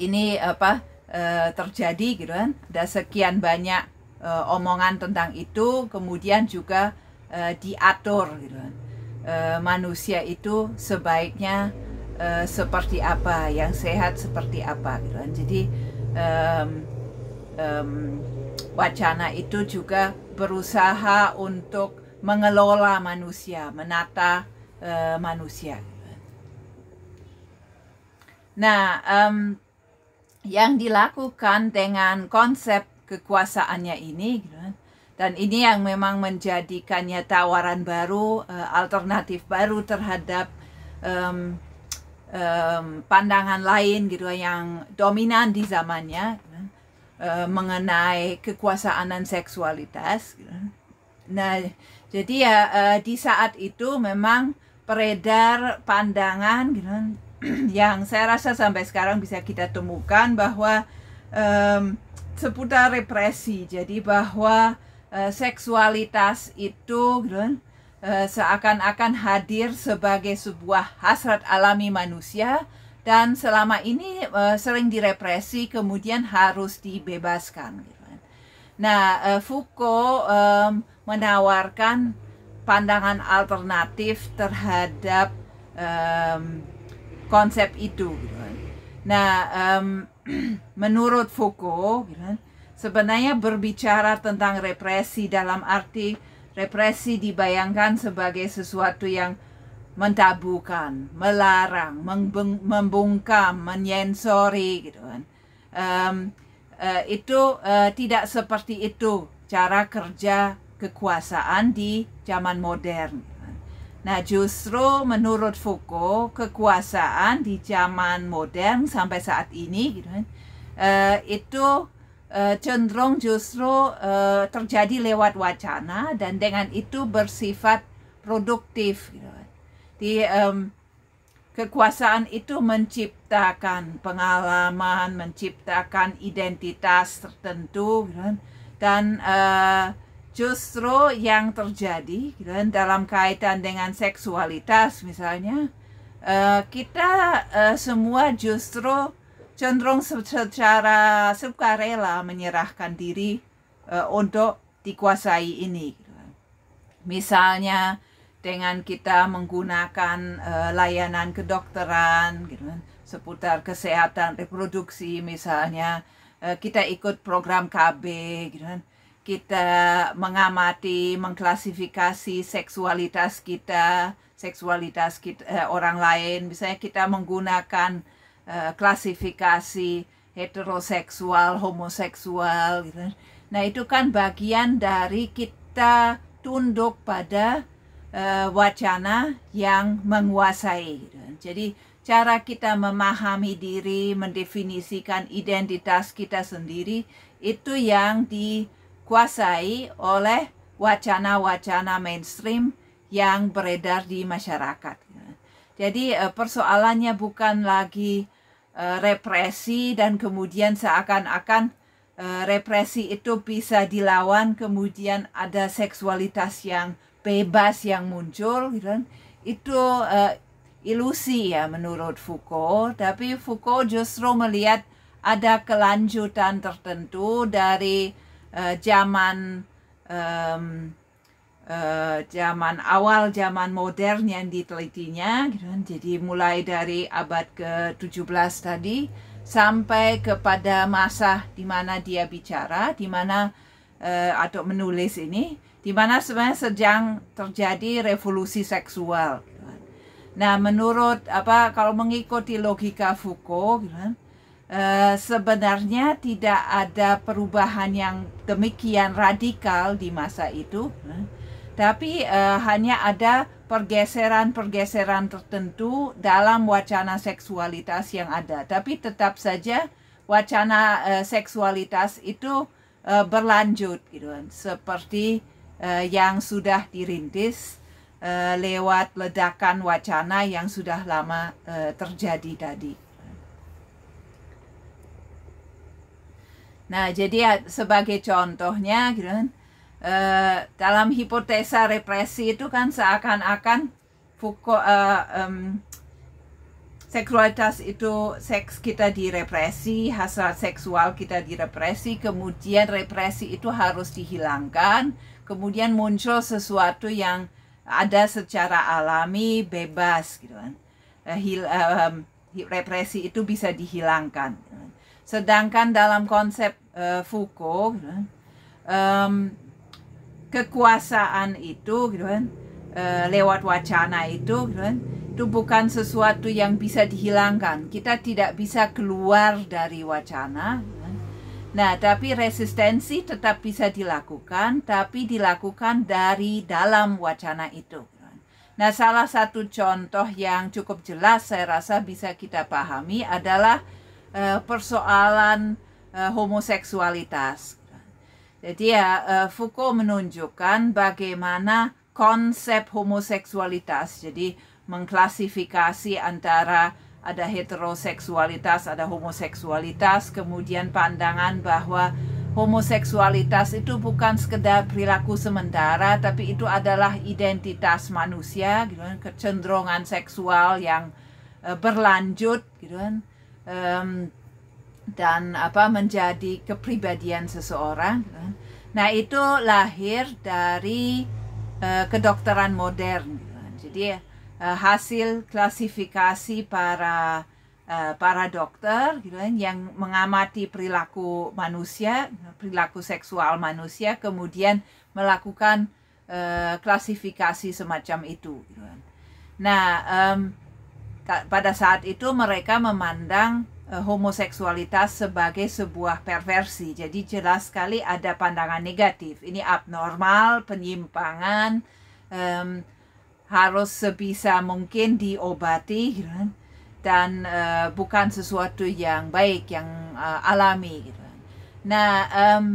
ini apa uh, terjadi gitu kan ada sekian banyak uh, omongan tentang itu kemudian juga uh, diatur gitu kan uh, manusia itu sebaiknya uh, seperti apa yang sehat seperti apa gitu kan jadi um, um, wacana itu juga berusaha untuk mengelola manusia, menata uh, manusia. Nah, um, yang dilakukan dengan konsep kekuasaannya ini, dan ini yang memang menjadikannya tawaran baru, uh, alternatif baru terhadap um, um, pandangan lain gitu yang dominan di zamannya Eh, mengenai kekuasaan dan seksualitas. Nah, jadi ya uh, di saat itu memang beredar pandangan gitu, yang saya rasa sampai sekarang bisa kita temukan bahwa um, seputar represi. Jadi bahwa uh, seksualitas itu gitu, uh, seakan-akan hadir sebagai sebuah hasrat alami manusia dan selama ini uh, sering direpresi kemudian harus dibebaskan gitu kan. Nah, uh, Foucault um, menawarkan pandangan alternatif terhadap um, konsep itu gitu kan. Nah, um, menurut Foucault gitu kan, sebenarnya berbicara tentang represi dalam arti represi dibayangkan sebagai sesuatu yang mentabukan, melarang, membungkam, menyensori gitu kan. Um, uh, itu uh, tidak seperti itu cara kerja kekuasaan di zaman modern. Nah, justru menurut Foucault, kekuasaan di zaman modern sampai saat ini gitu uh, itu cenderung justru uh, terjadi lewat wacana dan dengan itu bersifat produktif gitu kan di um, kekuasaan itu menciptakan pengalaman, menciptakan identitas tertentu, gitu, kan. dan uh, justru yang terjadi gitu, kan, dalam kaitan dengan seksualitas misalnya, uh, kita uh, semua justru cenderung secara sukarela menyerahkan diri uh, untuk dikuasai ini. Gitu kan. Misalnya dengan kita menggunakan uh, layanan kedokteran gitu kan, seputar kesehatan reproduksi misalnya uh, kita ikut program KB gitu kan. kita mengamati mengklasifikasi seksualitas kita seksualitas kita, uh, eh, orang lain misalnya kita menggunakan uh, klasifikasi heteroseksual homoseksual gitu kan. nah itu kan bagian dari kita tunduk pada uh, wacana yang menguasai. Jadi cara kita memahami diri, mendefinisikan identitas kita sendiri itu yang dikuasai oleh wacana-wacana mainstream yang beredar di masyarakat. Jadi eh, persoalannya bukan lagi eh, represi dan kemudian seakan-akan represi itu bisa dilawan kemudian ada seksualitas yang bebas yang muncul gitu kan itu uh, ilusi ya menurut Foucault tapi Foucault justru melihat ada kelanjutan tertentu dari uh, zaman um, uh, zaman awal zaman modern yang ditelitinya gitu kan. jadi mulai dari abad ke-17 tadi sampai kepada masa di mana dia bicara di mana uh, atau menulis ini di mana sebenarnya sedang terjadi revolusi seksual. Nah, menurut apa kalau mengikuti logika Foucault, gitu, eh, sebenarnya tidak ada perubahan yang demikian radikal di masa itu, gitu. tapi eh, hanya ada pergeseran-pergeseran tertentu dalam wacana seksualitas yang ada. Tapi tetap saja wacana eh, seksualitas itu eh, berlanjut, gitu, seperti uh, yang sudah dirintis uh, lewat ledakan wacana yang sudah lama uh, terjadi tadi. Nah, jadi ya, sebagai contohnya, gitu kan, uh, dalam hipotesa represi itu kan seakan-akan uh, um, seksualitas itu seks kita direpresi, hasrat seksual kita direpresi, kemudian represi itu harus dihilangkan kemudian muncul sesuatu yang ada secara alami bebas gitu kan eh, Hil, uh, represi itu bisa dihilangkan gitu kan. sedangkan dalam konsep uh, Foucault gitu kan, um, kekuasaan itu gitu kan uh, lewat wacana itu gitu kan itu bukan sesuatu yang bisa dihilangkan kita tidak bisa keluar dari wacana Nah, tapi resistensi tetap bisa dilakukan, tapi dilakukan dari dalam wacana itu. Nah, salah satu contoh yang cukup jelas saya rasa bisa kita pahami adalah eh, persoalan eh, homoseksualitas. Jadi ya uh, Foucault menunjukkan bagaimana konsep homoseksualitas, jadi mengklasifikasi antara ada heteroseksualitas, ada homoseksualitas, kemudian pandangan bahwa homoseksualitas itu bukan sekedar perilaku sementara, tapi itu adalah identitas manusia, gitu kan, kecenderungan seksual yang eh, berlanjut, gitu kan, dan apa menjadi kepribadian seseorang. Gitu kan. Nah itu lahir dari uh, kedokteran modern, gitu kan. jadi uh, hasil klasifikasi para uh, para dokter gitu kan, yang mengamati perilaku manusia, perilaku seksual manusia, kemudian melakukan uh, klasifikasi semacam itu. Gitu kan. Nah, um, pada saat itu mereka memandang homoseksualitas sebagai sebuah perversi. Jadi jelas sekali ada pandangan negatif. Ini abnormal, penyimpangan, um, harus sebisa mungkin diobati gitu kan dan uh, bukan sesuatu yang baik yang uh, alami gitu kan. Nah, um,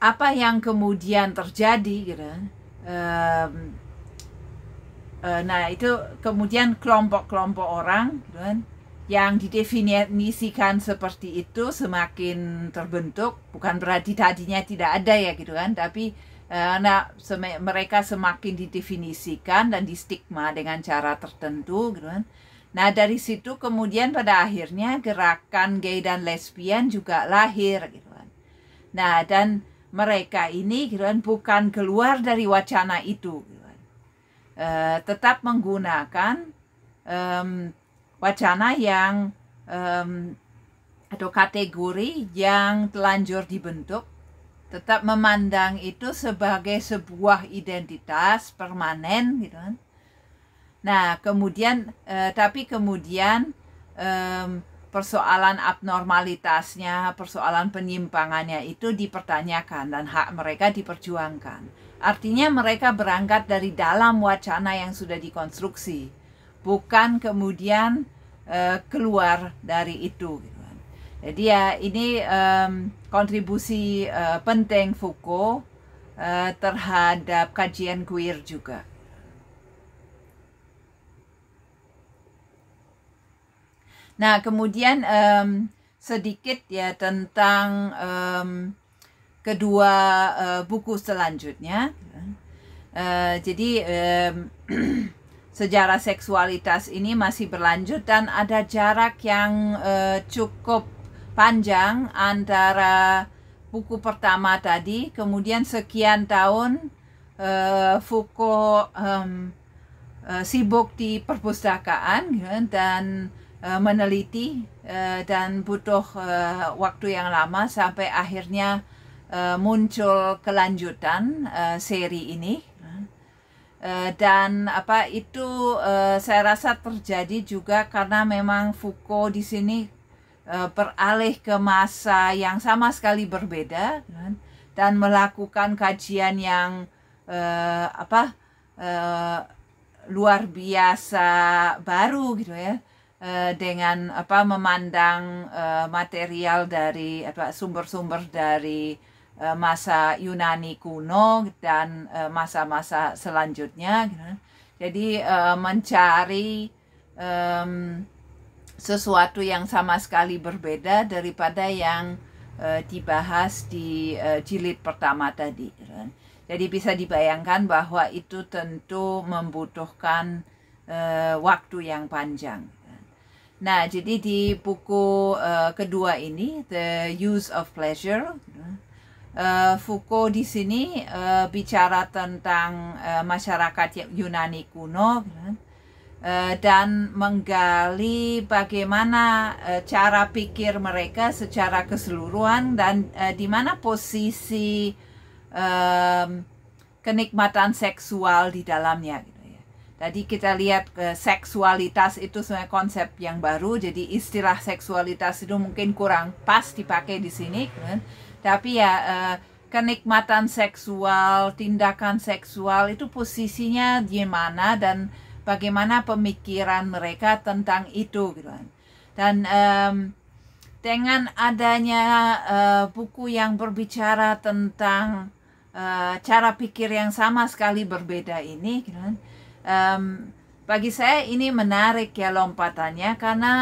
apa yang kemudian terjadi gitu kan. Um, uh, nah, itu kemudian kelompok-kelompok orang kan yang didefinisikan seperti itu semakin terbentuk bukan berarti tadinya tidak ada ya gitu kan tapi Eh, nah mereka semakin didefinisikan dan distigma dengan cara tertentu gitu kan nah dari situ kemudian pada akhirnya gerakan gay dan lesbian juga lahir gitu kan nah dan mereka ini gitu kan bukan keluar dari wacana itu gitu kan. Uh, tetap menggunakan um, wacana yang um, atau kategori yang telanjur dibentuk tetap memandang itu sebagai sebuah identitas permanen gitu kan. Nah, kemudian eh, tapi kemudian eh, persoalan abnormalitasnya, persoalan penyimpangannya itu dipertanyakan dan hak mereka diperjuangkan. Artinya mereka berangkat dari dalam wacana yang sudah dikonstruksi, bukan kemudian eh, keluar dari itu gitu jadi ya ini um, kontribusi uh, penting Foucault uh, terhadap kajian queer juga. Nah kemudian um, sedikit ya tentang um, kedua uh, buku selanjutnya. Uh, jadi um, sejarah seksualitas ini masih berlanjut dan ada jarak yang uh, cukup panjang antara buku pertama tadi, kemudian sekian tahun uh, Foucault um, uh, sibuk di perpustakaan kan, dan uh, meneliti uh, dan butuh uh, waktu yang lama sampai akhirnya uh, muncul kelanjutan uh, seri ini uh, dan apa itu uh, saya rasa terjadi juga karena memang Foucault di sini Eh, beralih ke masa yang sama sekali berbeda kan? dan melakukan kajian yang uh, apa uh, luar biasa baru gitu ya uh, dengan apa memandang uh, material dari apa sumber-sumber dari uh, masa Yunani kuno dan masa-masa selanjutnya gitu. Kan? jadi uh, mencari um, sesuatu yang sama sekali berbeda daripada yang e, dibahas di e, jilid pertama tadi. Kan. Jadi bisa dibayangkan bahwa itu tentu membutuhkan e, waktu yang panjang. Kan. Nah, jadi di buku uh, kedua ini, The Use of Pleasure, uh, Foucault di sini uh, bicara tentang uh, masyarakat Yunani kuno. Uh, Eh, dan menggali bagaimana eh, cara pikir mereka secara keseluruhan dan eh, di mana posisi kenikmatan seksual di dalamnya. Gitu ya. Tadi kita lihat seksualitas itu sebenarnya konsep yang baru, jadi istilah seksualitas itu mungkin kurang pas dipakai di sini, kan. tapi ya kenikmatan seksual, tindakan seksual itu posisinya di mana dan bagaimana pemikiran mereka tentang itu gitu kan. Dan um, dengan adanya uh, buku yang berbicara tentang uh, cara pikir yang sama sekali berbeda ini gitu Um, bagi saya ini menarik ya lompatannya karena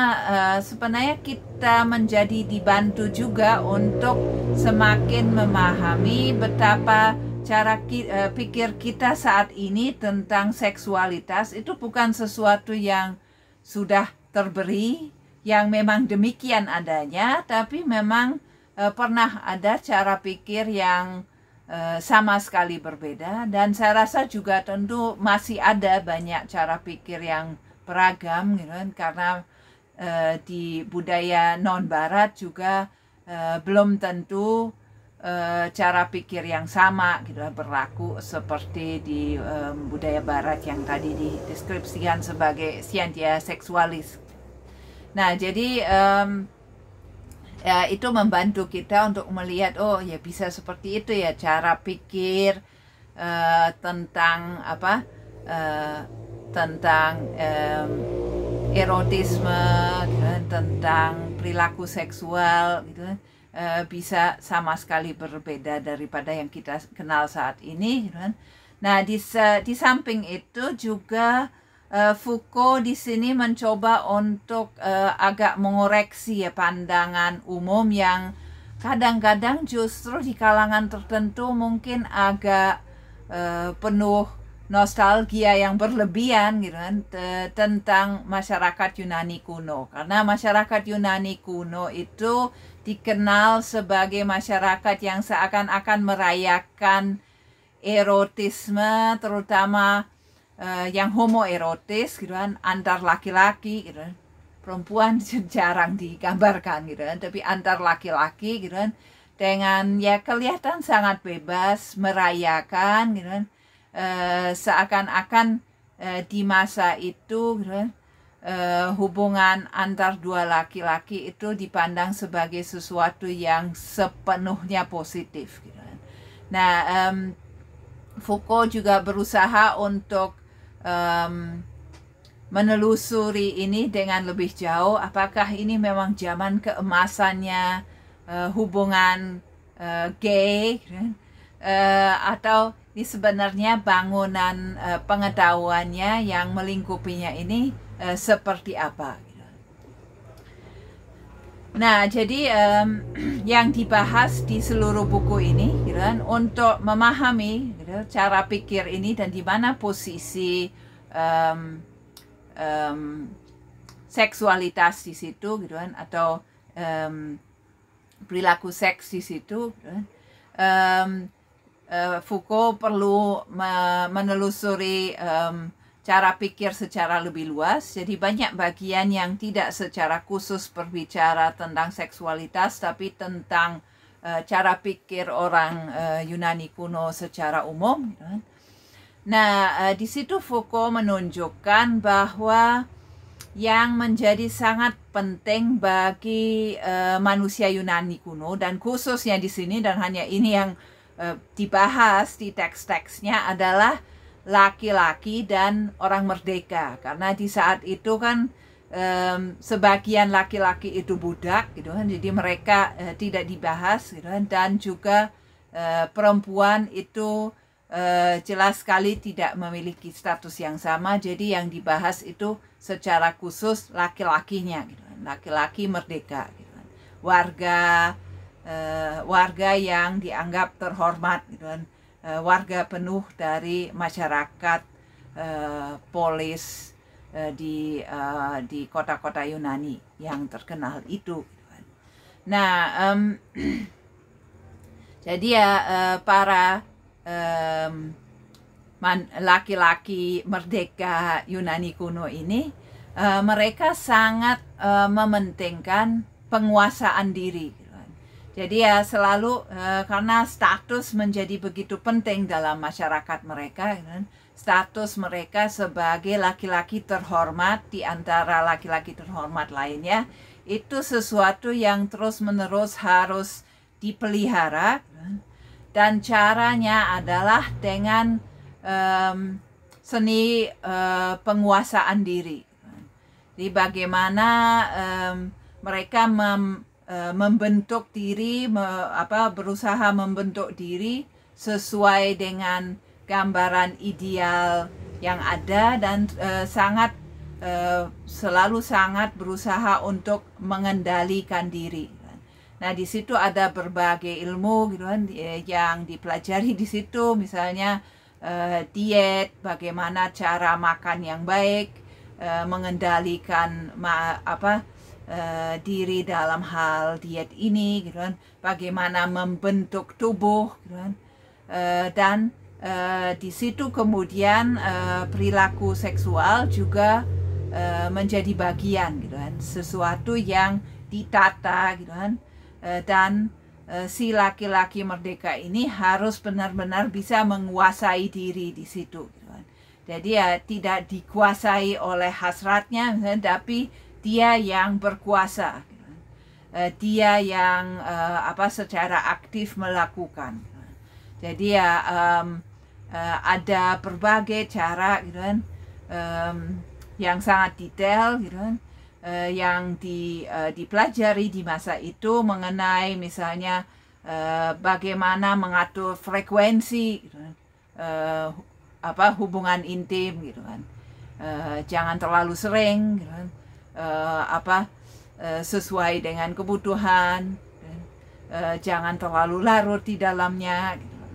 uh, sebenarnya kita menjadi dibantu juga untuk semakin memahami betapa cara ki, uh, pikir kita saat ini tentang seksualitas itu bukan sesuatu yang sudah terberi yang memang demikian adanya tapi memang uh, pernah ada cara pikir yang uh, sama sekali berbeda dan saya rasa juga tentu masih ada banyak cara pikir yang beragam gitu kan, karena karena di budaya non barat juga belum tentu Eh, cara pikir yang sama gitu berlaku seperti di e, budaya barat yang tadi dideskripsikan sebagai sientia seksualis. Nah, jadi um, ya, itu membantu kita untuk melihat oh ya bisa seperti itu ya cara pikir uh, tentang apa uh, tentang um, erotisme gitu, kan, tentang perilaku seksual gitu kan. Eh, bisa sama sekali berbeda daripada yang kita kenal saat ini. Gitu kan. Nah, di, di samping itu juga uh, Foucault di sini mencoba untuk uh, agak mengoreksi ya pandangan umum yang kadang-kadang justru di kalangan tertentu mungkin agak uh, penuh nostalgia yang berlebihan gitu kan tentang masyarakat Yunani kuno karena masyarakat Yunani kuno itu dikenal sebagai masyarakat yang seakan-akan merayakan erotisme terutama uh, yang homoerotis gitu kan antar laki-laki gitu kan. perempuan jarang digambarkan gitu kan tapi antar laki-laki gitu kan dengan ya kelihatan sangat bebas merayakan gitu kan uh, seakan-akan uh, di masa itu gitu kan uh, hubungan antar dua laki-laki itu dipandang sebagai sesuatu yang sepenuhnya positif. Gitu. Kan. Nah, um, Foucault juga berusaha untuk um, menelusuri ini dengan lebih jauh. Apakah ini memang zaman keemasannya uh, hubungan uh, gay, uh, atau ini sebenarnya bangunan uh, pengetahuannya yang melingkupinya ini uh, seperti apa. Gitu. Nah, jadi um, yang dibahas di seluruh buku ini, gitu kan, untuk memahami gitu, cara pikir ini dan di mana posisi um, um, seksualitas di situ, gitu kan, atau um, perilaku seks di situ, gitu um, uh, Foucault perlu menelusuri um, cara pikir secara lebih luas. Jadi banyak bagian yang tidak secara khusus berbicara tentang seksualitas tapi tentang uh, cara pikir orang uh, Yunani kuno secara umum. Ya. Nah, uh, di situ Foucault menunjukkan bahwa yang menjadi sangat penting bagi uh, manusia Yunani kuno dan khususnya di sini dan hanya ini yang uh, dibahas di teks-teksnya adalah laki-laki dan orang merdeka karena di saat itu kan um, sebagian laki-laki itu budak gitu kan jadi mereka uh, tidak dibahas gitu kan dan juga uh, perempuan itu uh, jelas sekali tidak memiliki status yang sama jadi yang dibahas itu secara khusus laki-lakinya gitu kan laki-laki merdeka gitu kan warga uh, warga yang dianggap terhormat gitu kan uh, warga penuh dari masyarakat uh, polis uh, di uh, di kota-kota Yunani yang terkenal itu. Nah, um, jadi ya uh, para um, laki-laki merdeka Yunani kuno ini uh, mereka sangat uh, mementingkan penguasaan diri jadi ya selalu uh, karena status menjadi begitu penting dalam masyarakat mereka, kan? status mereka sebagai laki-laki terhormat di antara laki-laki terhormat lainnya itu sesuatu yang terus-menerus harus dipelihara kan? dan caranya adalah dengan um, seni uh, penguasaan diri. Kan? di bagaimana um, mereka mem Eh, membentuk diri me, apa berusaha membentuk diri sesuai dengan gambaran ideal yang ada dan uh, sangat uh, selalu sangat berusaha untuk mengendalikan diri. Nah, di situ ada berbagai ilmu gitu kan yang dipelajari di situ misalnya uh, diet, bagaimana cara makan yang baik, uh, mengendalikan ma apa Eh, diri dalam hal diet ini gitu kan bagaimana membentuk tubuh gitu kan uh, dan uh, di situ kemudian uh, perilaku seksual juga uh, menjadi bagian gitu kan sesuatu yang ditata gitu kan uh, dan uh, si laki-laki merdeka ini harus benar-benar bisa menguasai diri di situ gitu kan. jadi ya tidak dikuasai oleh hasratnya misalnya, gitu tapi dia yang berkuasa eh, dia yang eh, apa secara aktif melakukan jadi ya um, ada berbagai cara gitu kan um, yang sangat detail gitu kan uh, yang di, uh, dipelajari di masa itu mengenai misalnya uh, bagaimana mengatur frekuensi gitu kan. uh, apa hubungan intim gitu kan uh, jangan terlalu sering gitu kan uh, apa uh, sesuai dengan kebutuhan uh, jangan terlalu larut di dalamnya gitu.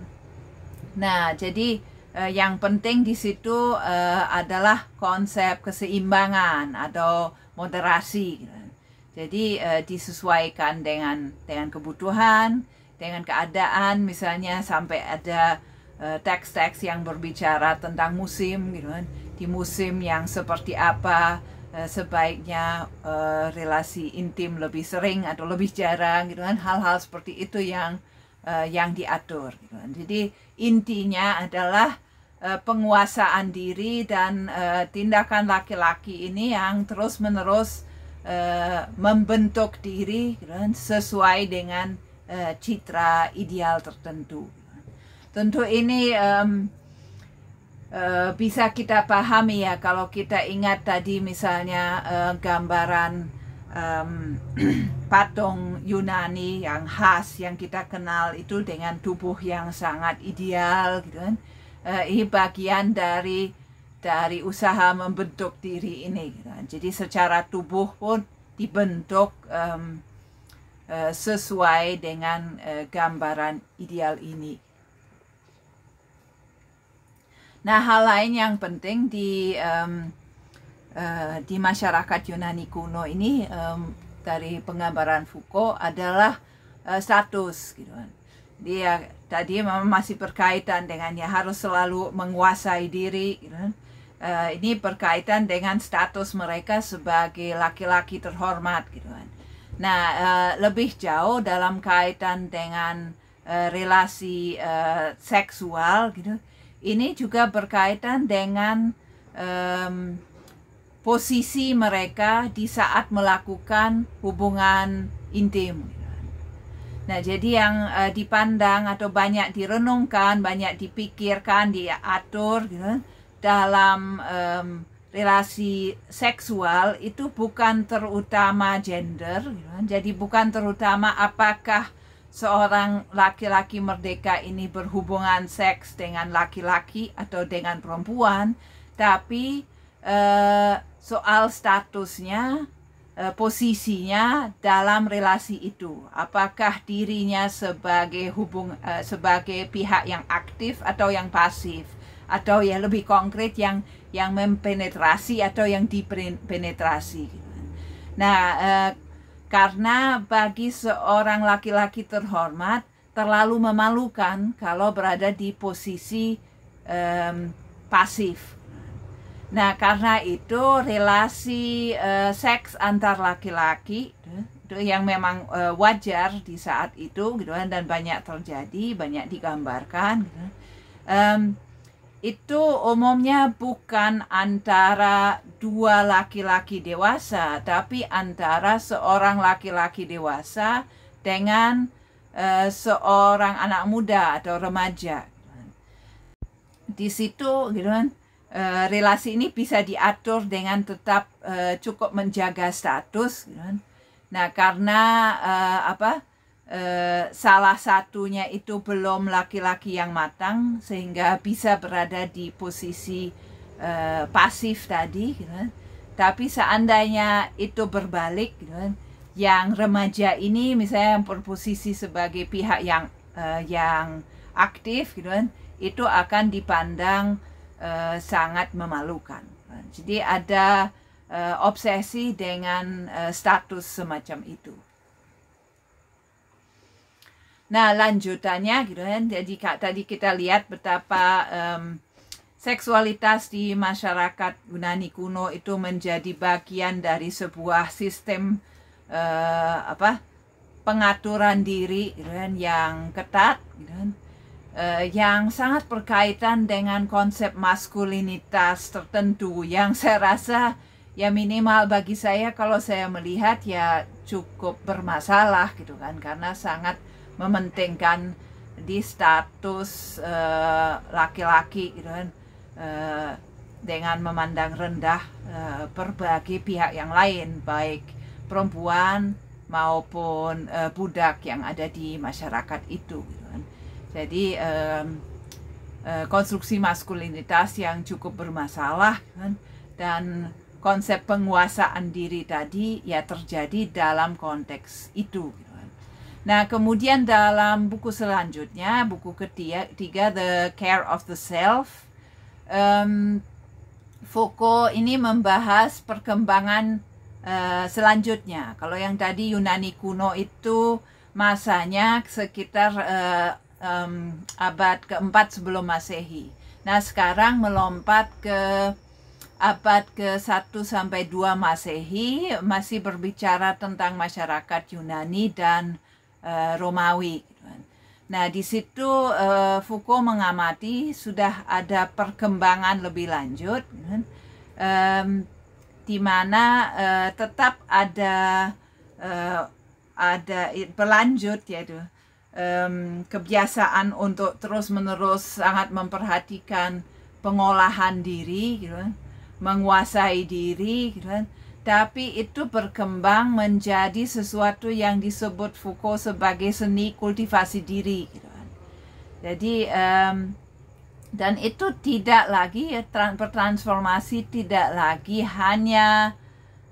nah jadi uh, yang penting di situ uh, adalah konsep keseimbangan atau moderasi gitu. jadi uh, disesuaikan dengan dengan kebutuhan dengan keadaan misalnya sampai ada teks-teks yang berbicara tentang musim gitu kan di musim yang seperti apa Eh, sebaiknya uh, relasi intim lebih sering atau lebih jarang gitu kan hal-hal seperti itu yang uh, yang diatur gitu kan. jadi intinya adalah penguasaan diri dan uh, tindakan laki-laki ini yang terus-menerus uh, membentuk diri gitu kan, sesuai dengan uh, citra ideal tertentu gitu kan. tentu ini um, Eh, bisa kita pahami ya kalau kita ingat tadi misalnya uh, gambaran um, patung Yunani yang khas yang kita kenal itu dengan tubuh yang sangat ideal gitu kan uh, ini bagian dari dari usaha membentuk diri ini gitu kan. jadi secara tubuh pun dibentuk um, uh, sesuai dengan uh, gambaran ideal ini Nah, hal lain yang penting di um, uh, di masyarakat Yunani kuno ini um, dari penggambaran Foucault adalah uh, status gitu kan. Dia tadi memang masih berkaitan dengan ya harus selalu menguasai diri gitu kan. Uh, ini berkaitan dengan status mereka sebagai laki-laki terhormat gitu kan. Nah, uh, lebih jauh dalam kaitan dengan uh, relasi uh, seksual gitu ini juga berkaitan dengan um, posisi mereka di saat melakukan hubungan intim. Nah, jadi yang uh, dipandang atau banyak direnungkan, banyak dipikirkan, diatur gitu, dalam um, relasi seksual itu bukan terutama gender, gitu. Kan. jadi bukan terutama apakah seorang laki-laki merdeka ini berhubungan seks dengan laki-laki atau dengan perempuan, tapi uh, soal statusnya, uh, posisinya dalam relasi itu, apakah dirinya sebagai hubung uh, sebagai pihak yang aktif atau yang pasif, atau ya lebih konkret yang yang mempenetrasi atau yang dipenetrasi. Nah, karena bagi seorang laki-laki terhormat terlalu memalukan kalau berada di posisi um, pasif. Nah, karena itu relasi uh, seks antar laki-laki itu eh, yang memang uh, wajar di saat itu gitu kan, dan banyak terjadi, banyak digambarkan gitu. Um, itu umumnya bukan antara dua laki-laki dewasa, tapi antara seorang laki-laki dewasa dengan uh, seorang anak muda atau remaja. Di situ, gitu kan, uh, relasi ini bisa diatur dengan tetap uh, cukup menjaga status, gitu kan. Nah, karena uh, apa? Eh, salah satunya itu belum laki-laki yang matang sehingga bisa berada di posisi eh, pasif tadi gitu kan. Tapi seandainya itu berbalik gitu kan, yang remaja ini misalnya yang berposisi sebagai pihak yang eh, yang aktif gitu kan, itu akan dipandang sangat memalukan. Jadi ada obsesi dengan status semacam itu. Nah, lanjutannya gitu kan. Jadi kak, tadi kita lihat betapa um, seksualitas di masyarakat Yunani kuno itu menjadi bagian dari sebuah sistem uh, apa? pengaturan diri gitu kan, yang ketat gitu kan. Uh, yang sangat berkaitan dengan konsep maskulinitas tertentu yang saya rasa ya minimal bagi saya kalau saya melihat ya cukup bermasalah gitu kan karena sangat mementingkan di status eh, laki-laki uh, gitu kan uh, dengan memandang rendah uh, eh, berbagai pihak yang lain baik perempuan maupun uh, budak yang ada di masyarakat itu gitu kan. jadi um, uh, konstruksi maskulinitas yang cukup bermasalah gitu kan, dan konsep penguasaan diri tadi ya terjadi dalam konteks itu gitu. Nah, kemudian dalam buku selanjutnya, buku ketiga, The Care of the Self, um, Foucault ini membahas perkembangan uh, selanjutnya. Kalau yang tadi Yunani kuno itu masanya sekitar uh, um, abad keempat sebelum masehi. Nah, sekarang melompat ke abad ke-1 sampai 2 Masehi masih berbicara tentang masyarakat Yunani dan Eh, Romawi. Nah, di situ uh, Foucault mengamati sudah ada perkembangan lebih lanjut, um, di mana eh, tetap ada uh, ada berlanjut yaitu um, kebiasaan untuk terus-menerus sangat memperhatikan pengolahan diri, gitu kan. menguasai diri, gitu kan tapi itu berkembang menjadi sesuatu yang disebut Foucault sebagai seni kultivasi diri. Gitu kan. Jadi um, dan itu tidak lagi ya, tidak lagi hanya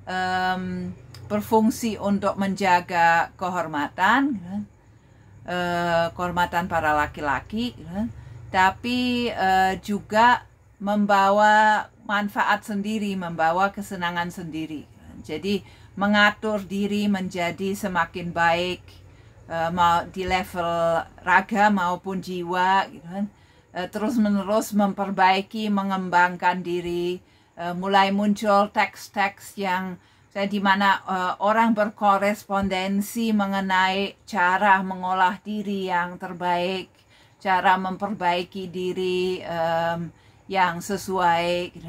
um, berfungsi untuk menjaga kehormatan, ya, kehormatan para laki-laki, ya, tapi uh, juga membawa manfaat sendiri, membawa kesenangan sendiri. Jadi mengatur diri menjadi semakin baik eh, mau di level raga maupun jiwa gitu kan. Eh, terus-menerus memperbaiki, mengembangkan diri, eh, mulai muncul teks-teks yang saya di mana orang berkorespondensi mengenai cara mengolah diri yang terbaik, cara memperbaiki diri, yang sesuai gitu.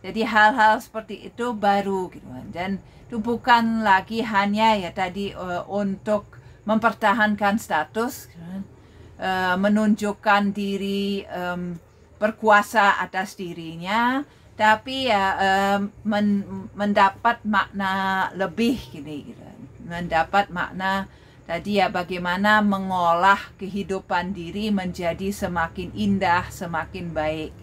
Jadi hal-hal seperti itu baru gitu dan itu bukan lagi hanya ya tadi uh, untuk mempertahankan status gitu, uh, menunjukkan diri um, berkuasa atas dirinya tapi ya um, men, mendapat makna lebih gini gitu. mendapat makna tadi ya bagaimana mengolah kehidupan diri menjadi semakin indah semakin baik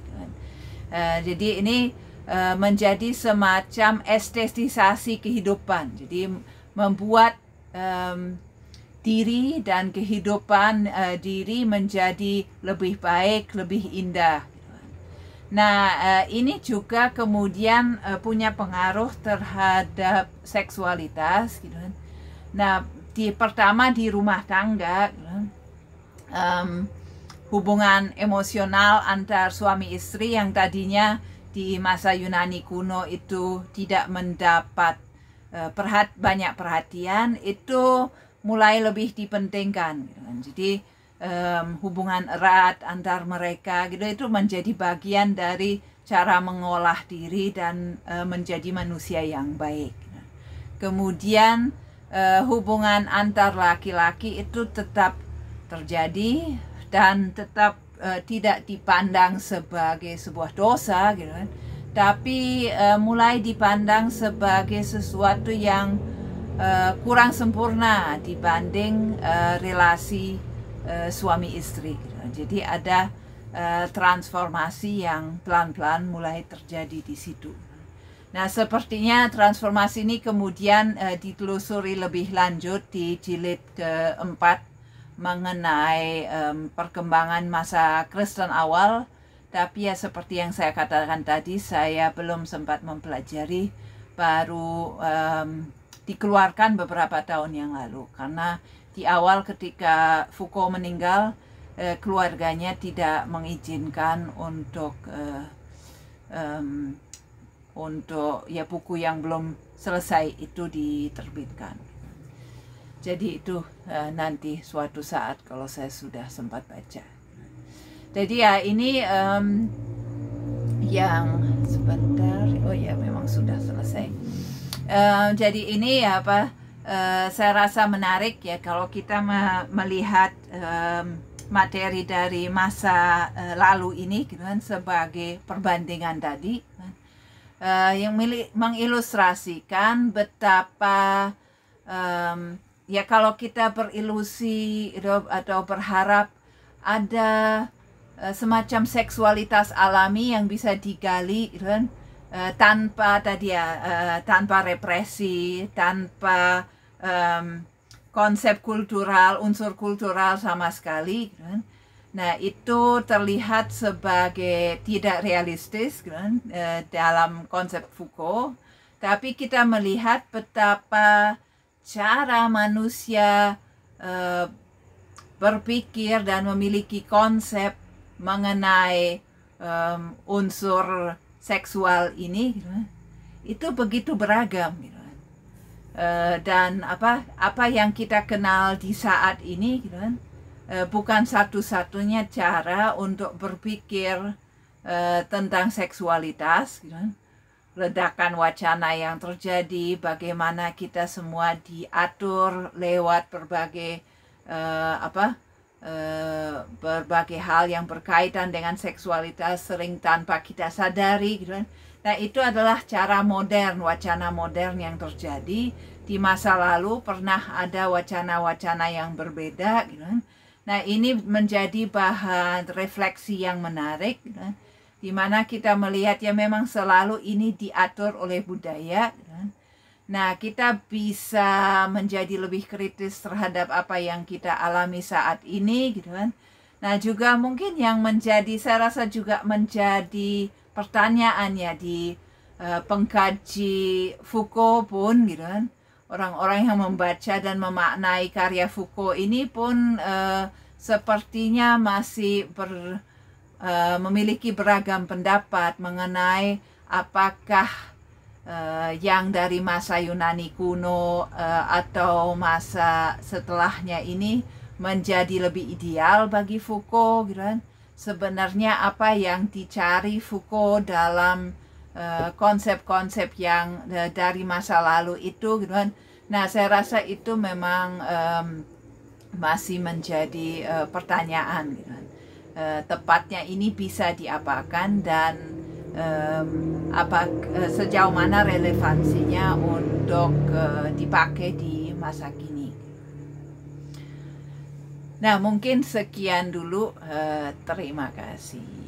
Eh, jadi ini uh, menjadi semacam estetisasi kehidupan. Jadi membuat um, diri dan kehidupan uh, diri menjadi lebih baik, lebih indah. Nah, uh, ini juga kemudian uh, punya pengaruh terhadap seksualitas gitu kan. Nah, di pertama di rumah tangga gitu. Um, hubungan emosional antar suami istri yang tadinya di masa Yunani kuno itu tidak mendapat eh, perhat banyak perhatian itu mulai lebih dipentingkan gitu kan. Jadi um, hubungan erat antar mereka gitu itu menjadi bagian dari cara mengolah diri dan uh, menjadi manusia yang baik. Gitu kan. Kemudian uh, hubungan antar laki-laki itu tetap terjadi dan tetap uh, tidak dipandang sebagai sebuah dosa gitu kan tapi uh, mulai dipandang sebagai sesuatu yang uh, kurang sempurna dibanding uh, relasi uh, suami istri gitu. jadi ada uh, transformasi yang pelan-pelan mulai terjadi di situ Nah, sepertinya transformasi ini kemudian uh, ditelusuri lebih lanjut di jilid keempat mengenai um, perkembangan masa Kristen awal, tapi ya seperti yang saya katakan tadi, saya belum sempat mempelajari, baru um, dikeluarkan beberapa tahun yang lalu. Karena di awal ketika Foucault meninggal, eh, keluarganya tidak mengizinkan untuk eh, um, untuk ya buku yang belum selesai itu diterbitkan. Jadi itu uh, nanti suatu saat kalau saya sudah sempat baca. Jadi ya ini um, yang sebentar, oh ya memang sudah selesai. Um, jadi ini ya apa? Uh, saya rasa menarik ya kalau kita melihat um, materi dari masa uh, lalu ini, gitu kan sebagai perbandingan tadi. Uh, yang mengilustrasikan betapa um, ya kalau kita berilusi atau berharap ada eh, semacam seksualitas alami yang bisa digali kan tanpa tadi ya eh, tanpa represi tanpa um, konsep kultural unsur kultural sama sekali kan nah itu terlihat sebagai tidak realistis kan dalam konsep Foucault tapi kita melihat betapa cara manusia eh, berpikir dan memiliki konsep mengenai um, unsur seksual ini gitu kan. itu begitu beragam gitu. Uh, dan apa apa yang kita kenal di saat ini gitu kan, eh, bukan satu-satunya cara untuk berpikir uh, tentang seksualitas gitu ledakan wacana yang terjadi, bagaimana kita semua diatur lewat berbagai uh, apa uh, berbagai hal yang berkaitan dengan seksualitas sering tanpa kita sadari gitu kan. Nah, itu adalah cara modern, wacana modern yang terjadi di masa lalu pernah ada wacana-wacana yang berbeda gitu kan. Nah, ini menjadi bahan refleksi yang menarik gitu kan di mana kita melihat ya memang selalu ini diatur oleh budaya. Kan? Nah, kita bisa menjadi lebih kritis terhadap apa yang kita alami saat ini gitu kan. Nah, juga mungkin yang menjadi saya rasa juga menjadi pertanyaannya di uh, pengkaji Foucault pun gitu kan. Orang-orang yang membaca dan memaknai karya Foucault ini pun uh, sepertinya masih ber Eh, memiliki beragam pendapat mengenai apakah uh, yang dari masa Yunani kuno uh, atau masa setelahnya ini menjadi lebih ideal bagi Foucault gitu kan? Sebenarnya apa yang dicari Foucault dalam konsep-konsep uh, yang uh, dari masa lalu itu gitu kan? Nah, saya rasa itu memang um, masih menjadi uh, pertanyaan gitu kan? uh, tepatnya ini bisa diapakan dan um, apa uh, sejauh mana relevansinya untuk uh, dipakai di masa kini. Nah, mungkin sekian dulu. terima kasih.